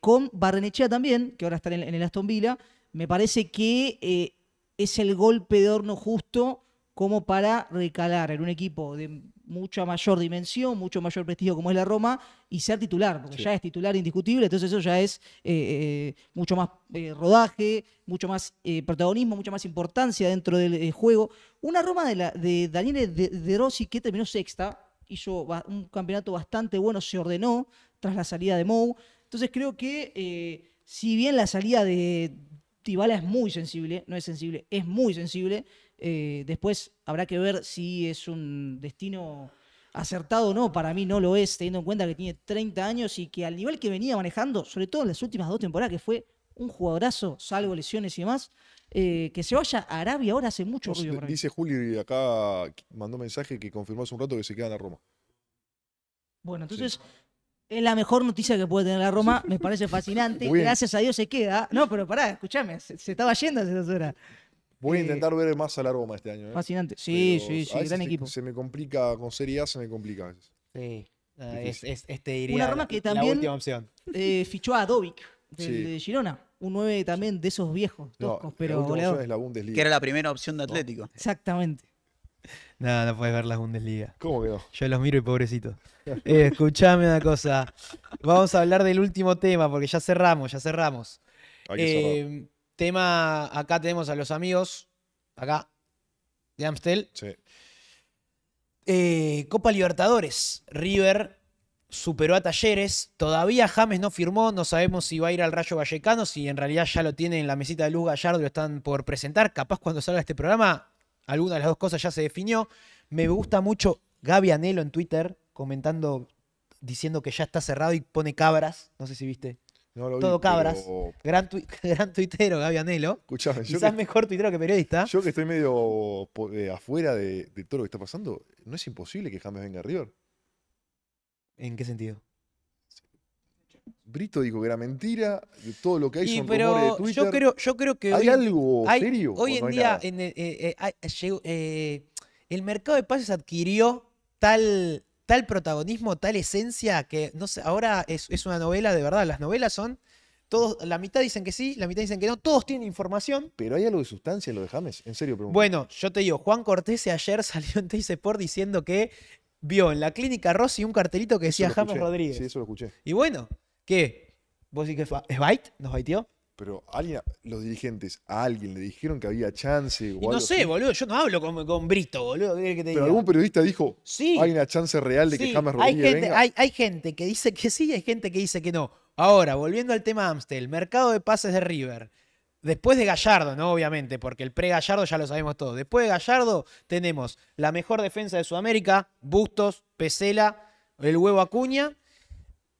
con Barrenechea también, que ahora está en, en el, Aston Villa, me parece que es el golpe de horno justo como para recalar en un equipo de mucha mayor dimensión, mucho mayor prestigio como es la Roma, y ser titular, porque ya es titular indiscutible, entonces eso ya es eh, eh, mucho más eh, rodaje, mucho más protagonismo, mucha más importancia dentro del juego. Una Roma de, la, de Daniel de, Rossi que terminó sexta, hizo un campeonato bastante bueno, se ordenó tras la salida de Mou, entonces creo que si bien la salida de Tibala es muy sensible, no es sensible, es muy sensible, eh, después habrá que ver si es un destino acertado o no. Para mí no lo es, teniendo en cuenta que tiene 30 años y que al nivel que venía manejando, sobre todo en las últimas dos temporadas, que fue un jugadorazo, salvo lesiones y demás, eh, que se vaya a Arabia ahora hace mucho ruido. dice dice y acá mandó mensaje que confirmó hace un rato que se en a Roma. Bueno, entonces es la mejor noticia que puede tener la Roma, me parece fascinante. Gracias a Dios se queda. No, pero pará, escúchame, se, se, estaba yendo hace dos horas. Voy a eh, intentar ver más a la más este año. ¿eh? Fascinante. Sí, sí, sí, gran equipo. Se me complica, con Serie se me complica Sí. Ah, es, este diría Una Roma que también eh, fichó a Dobic de, Girona. Un 9 también de esos viejos toscos, no, pero Es la Bundesliga. Que era la primera opción de Atlético. Exactamente. Nada, no puedes ver la Bundesliga. ¿Cómo quedó? Yo los miro y pobrecito. escuchame una cosa. Vamos a hablar del último tema, porque ya cerramos, ya cerramos. Eh, Tema, acá tenemos a los amigos, acá, de Amstel. Eh, Copa Libertadores, River superó a Talleres, todavía James no firmó, no sabemos si va a ir al Rayo Vallecano, si en realidad ya lo tiene en la mesita de Luz Gallardo lo están por presentar, capaz cuando salga este programa alguna de las dos cosas ya se definió. Me gusta mucho Gaby Anelo en Twitter comentando, diciendo que ya está cerrado y pone cabras. No sé si viste. Todo cabras. Gran, tuitero, Gaby Anelo. Escuchame, Quizás mejor tuitero que periodista. yo que estoy medio eh, afuera de, todo lo que está pasando, no es imposible que James venga a River. ¿En qué sentido? Brito dijo que era mentira, de todo lo que hay Y, son de pero yo creo, yo creo que ¿Hay algo serio? hoy en día eh, eh, el mercado de pases adquirió tal tal protagonismo, tal esencia, que no sé, ahora es, una novela de verdad. Las novelas son todos, la mitad dicen que sí, la mitad dicen que no, todos tienen información. Pero hay algo de sustancia lo de James, en serio. Bueno, yo te digo, Juan Cortés ayer salió en dice Sport diciendo que vio en la clínica Rossi un cartelito que decía James Rodríguez. Sí, eso lo escuché. Y bueno, ¿qué? ¿Vos decís que es, es Byte? ¿Nos pero los dirigentes, a alguien le dijeron que había chance. no sé, boludo, yo no hablo con, Brito, boludo. pero algún periodista dijo, sí, hay una chance real de que James Rodríguez hay gente, Hay, gente que dice que sí, hay gente que dice que no. Ahora, volviendo al tema Amstel, mercado de pases de River. Después de Gallardo, ¿no? Obviamente, porque el pre-Gallardo ya lo sabemos todo. Después de Gallardo tenemos la mejor defensa de Sudamérica, Bustos, Pesela, el huevo Acuña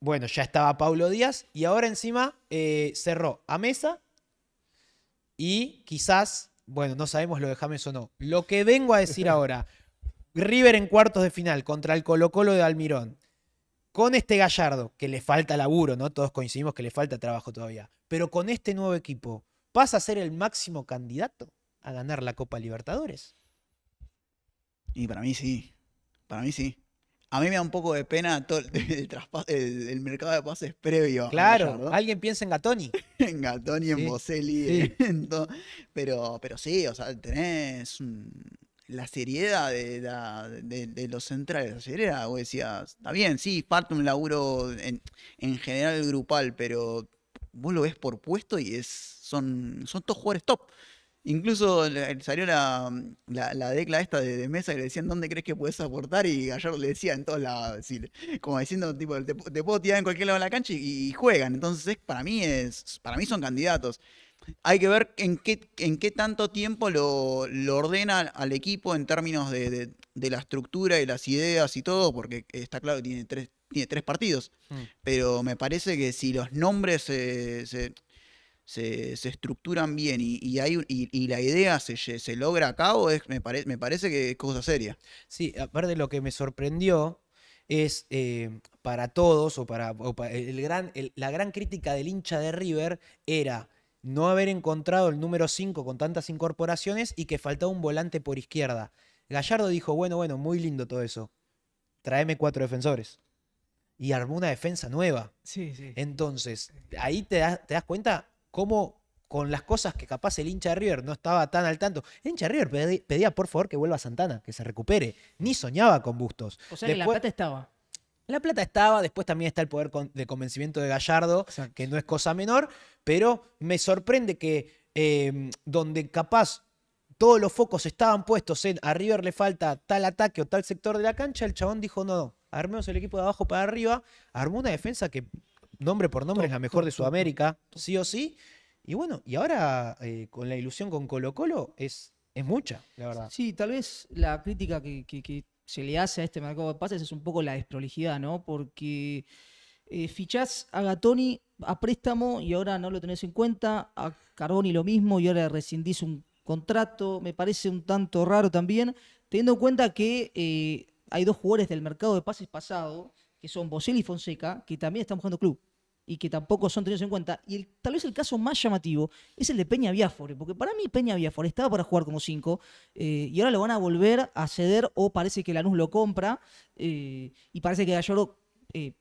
bueno, ya estaba Paulo Díaz y ahora encima eh, cerró a Mesa y quizás, bueno, no sabemos lo de James o no. Lo que vengo a decir ahora, River en cuartos de final contra el Colo Colo de Almirón, con este Gallardo, que le falta laburo, ¿no? Todos coincidimos que le falta trabajo todavía, pero con este nuevo equipo, ¿pasa a ser el máximo candidato a ganar la Copa Libertadores? Y para mí sí, para mí sí. A mí me da un poco de pena el, mercado de pases previo. Claro, alguien piensa en Gatoni. en Gatoni, en Boselli, Pero, pero sí, o sea, tenés la seriedad de, los centrales. La seriedad, vos decías, está bien, sí, parte un laburo en, general grupal, pero vos lo ves por puesto y es son, son todos jugadores top. Incluso salió la, mm, la, decla esta de, Mesa que le decían, ¿dónde crees que puedes aportar? Y ayer le decía en todos lados, como diciendo, tipo, te, puedo tirar en cualquier lado de la cancha y, juegan. Entonces, para mí, es, para mí son candidatos. Hay que ver en qué, en qué tanto tiempo lo, lo ordena al equipo en términos de, la estructura y las ideas y todo, porque está claro que tiene tres, tiene tres partidos. Mm. Pero me parece que si los nombres se se, estructuran bien y, la idea se, logra a cabo, es, me, me parece que es cosa seria. Sí, aparte lo que me sorprendió es eh, para todos, o para, el gran, la gran crítica del hincha de River era no haber encontrado el número 5 con tantas incorporaciones y que faltaba un volante por izquierda. Gallardo dijo, bueno, bueno, muy lindo todo eso. Traeme cuatro defensores. Y armó una defensa nueva. Sí, sí. Entonces, ahí te te das cuenta cómo con las cosas que capaz el hincha de River no estaba tan al tanto. El hincha de River pedía, por favor que vuelva Santana, que se recupere. Ni soñaba con Bustos. O sea, que la plata estaba. La plata estaba, después también está el poder de convencimiento de Gallardo, que no es cosa menor, pero me sorprende que em, donde capaz todos los focos estaban puestos en a River le falta tal ataque o tal sector de la cancha, el chabón dijo, no, no, armemos el equipo de abajo para arriba, armó una defensa que nombre por nombre, es la mejor de Sudamérica, sí o sí. Y bueno, y ahora eh, con la ilusión con Colo Colo es, es mucha, la verdad. Sí, tal vez la crítica que, se le hace a este mercado de pases es un poco la desprolijidad, ¿no? Porque eh, fichás a Gatoni a préstamo y ahora no lo tenés en cuenta, a Carboni lo mismo y ahora rescindís un contrato, me parece un tanto raro también, teniendo en cuenta que eh, hay dos jugadores del mercado de pases pasado, que son Bocelli y Fonseca, que también están buscando club y que tampoco son tenidos en cuenta. Y tal vez el caso más llamativo es el de Peña Biafore, porque para mí Peña Biafore estaba para jugar como 5 eh, y ahora lo van a volver a ceder o parece que Lanús lo compra eh, y parece que Gallardo eh,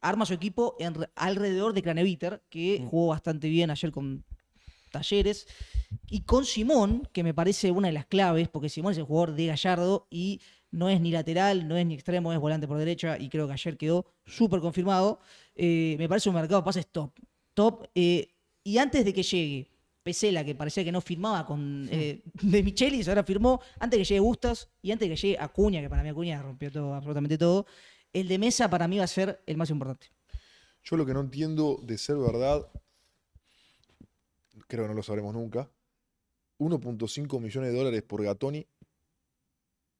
arma su equipo alrededor de Craneviter, que mm. jugó bastante bien ayer con Talleres, y con Simón, que me parece una de las claves, porque Simón es el jugador de Gallardo y no es ni lateral, no es ni extremo, es volante por derecha y creo que ayer quedó súper confirmado. Eh, me parece un mercado de pases top. Eh, y antes de que llegue Pesela, que parecía que no firmaba con eh, y Michelis, ahora firmó, antes de que llegue Gustas y antes de que llegue Acuña, que para mí Acuña rompió todo, absolutamente todo, el de Mesa para mí va a ser el más importante. Yo lo que no entiendo de ser verdad, creo que no lo sabremos nunca, 1.5 millones de dólares por Gatoni,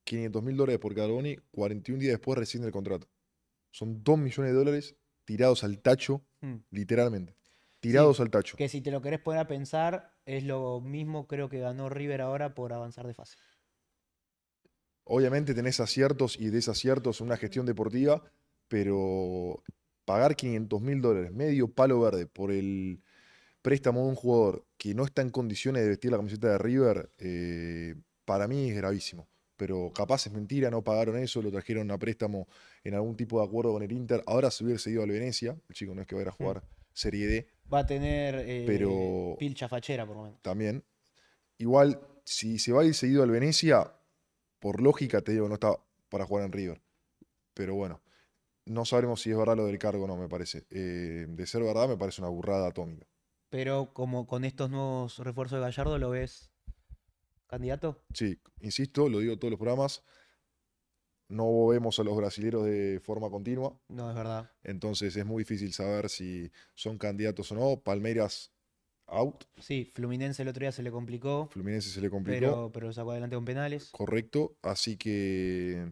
500 mil dólares por Carboni, 41 días después rescinde el contrato. Son 2 millones de dólares tirados al tacho, mm. literalmente. Tirados al tacho. Que si te lo querés poner a pensar, es lo mismo creo que ganó River ahora por avanzar de fase. Obviamente tenés aciertos y desaciertos en una gestión deportiva, pero pagar 500 mil dólares, medio palo verde, por el préstamo de un jugador que no está en condiciones de vestir la camiseta de River, eh, para mí es gravísimo pero capaz es mentira, no pagaron eso, lo trajeron a préstamo en algún tipo de acuerdo con el Inter. Ahora se hubiera seguido al Venecia, el chico no es que vaya a jugar mm. Serie D. Va a tener eh, pero pilcha fachera por lo También. Igual, si se va a ir seguido al Venecia, por lógica te digo, no está para jugar en River. Pero bueno, no sabremos si es verdad lo del cargo o no, me parece. Eh, de ser verdad, me parece una burrada atómica. Pero como con estos nuevos refuerzos de Gallardo lo ves candidato? Sí, insisto, lo digo en todos los programas. No vemos a los brasileros de forma continua. No, es verdad. Entonces es muy difícil saber si son candidatos o no. Palmeiras out. Sí, Fluminense el otro día se le complicó. Fluminense se le complicó. Pero, pero sacó adelante con penales. Correcto, así que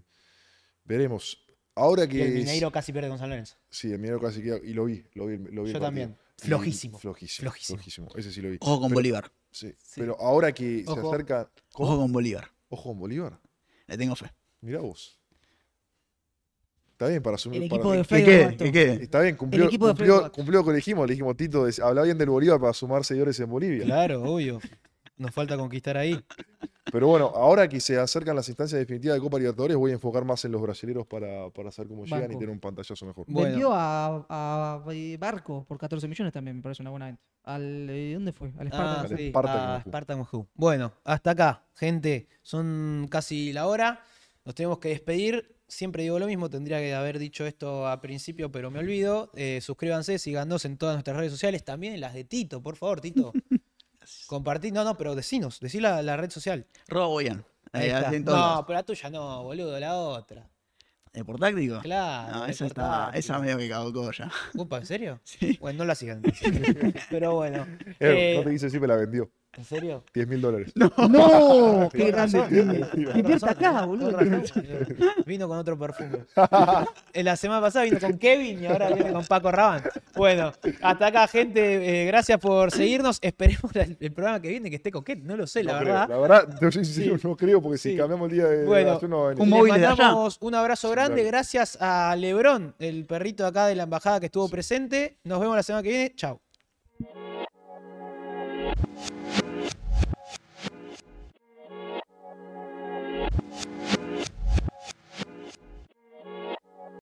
veremos. Ahora que. el Mineiro casi pierde con San Lorenzo. Sí, el Mineiro casi queda. Y lo vi, lo vi, Yo también. Flojísimo. Flojísimo, flojísimo. Ese sí lo vi. Ojo con Bolívar. Sí. Pero ahora que se acerca. Ojo con Bolívar. Ojo con Bolívar. Le tengo fe. Mira vos. Está bien para asumir. El equipo de Freire ¿Qué, Está bien, cumplió, lo que le dijimos. Le dijimos, Tito, habla bien del Bolívar para sumar seguidores en Bolivia. Claro, obvio. Nos falta conquistar ahí. Pero bueno, ahora que se acercan las instancias definitivas de Copa Libertadores, voy a enfocar más en los brasileños para, para saber cómo llegan y tener un pantallazo mejor. Bueno. a, Barco por 14 millones también, me parece una buena venta. Al, eh, ¿Dónde fue? Al Spartan? Ah, ah Bueno, hasta acá, gente. Son casi la hora. Nos tenemos que despedir. Siempre digo lo mismo, tendría que haber dicho esto al principio, pero me olvido. Eh, suscríbanse, síganos en todas nuestras redes sociales, también las de Tito, por favor, Tito. Compartí, no, no, pero decinos, decí la, la red social. Roba eh, Ahí está. No, pero la tuya no, boludo, la otra. ¿Por portáctico? Claro. No, esa, está, esa medio que caducó ya. Upa, ¿en serio? Bueno, no la sigan. pero bueno. no eh, te dice si me la vendió. ¿En serio? 10 mil dólares. No, qué grande. Invierta acá, boludo. Vino con otro perfume. La semana pasada vino con Kevin y ahora viene con Paco Raban. Bueno, hasta acá, gente. Eh, gracias por seguirnos. Esperemos el, programa que viene que esté con Kevin, No lo sé, la verdad. La verdad, yo no creo porque si cambiamos el día de bueno, un mandamos un abrazo grande. Gracias a Lebrón, el perrito acá de la embajada que estuvo presente. Nos vemos la semana que viene. Chao.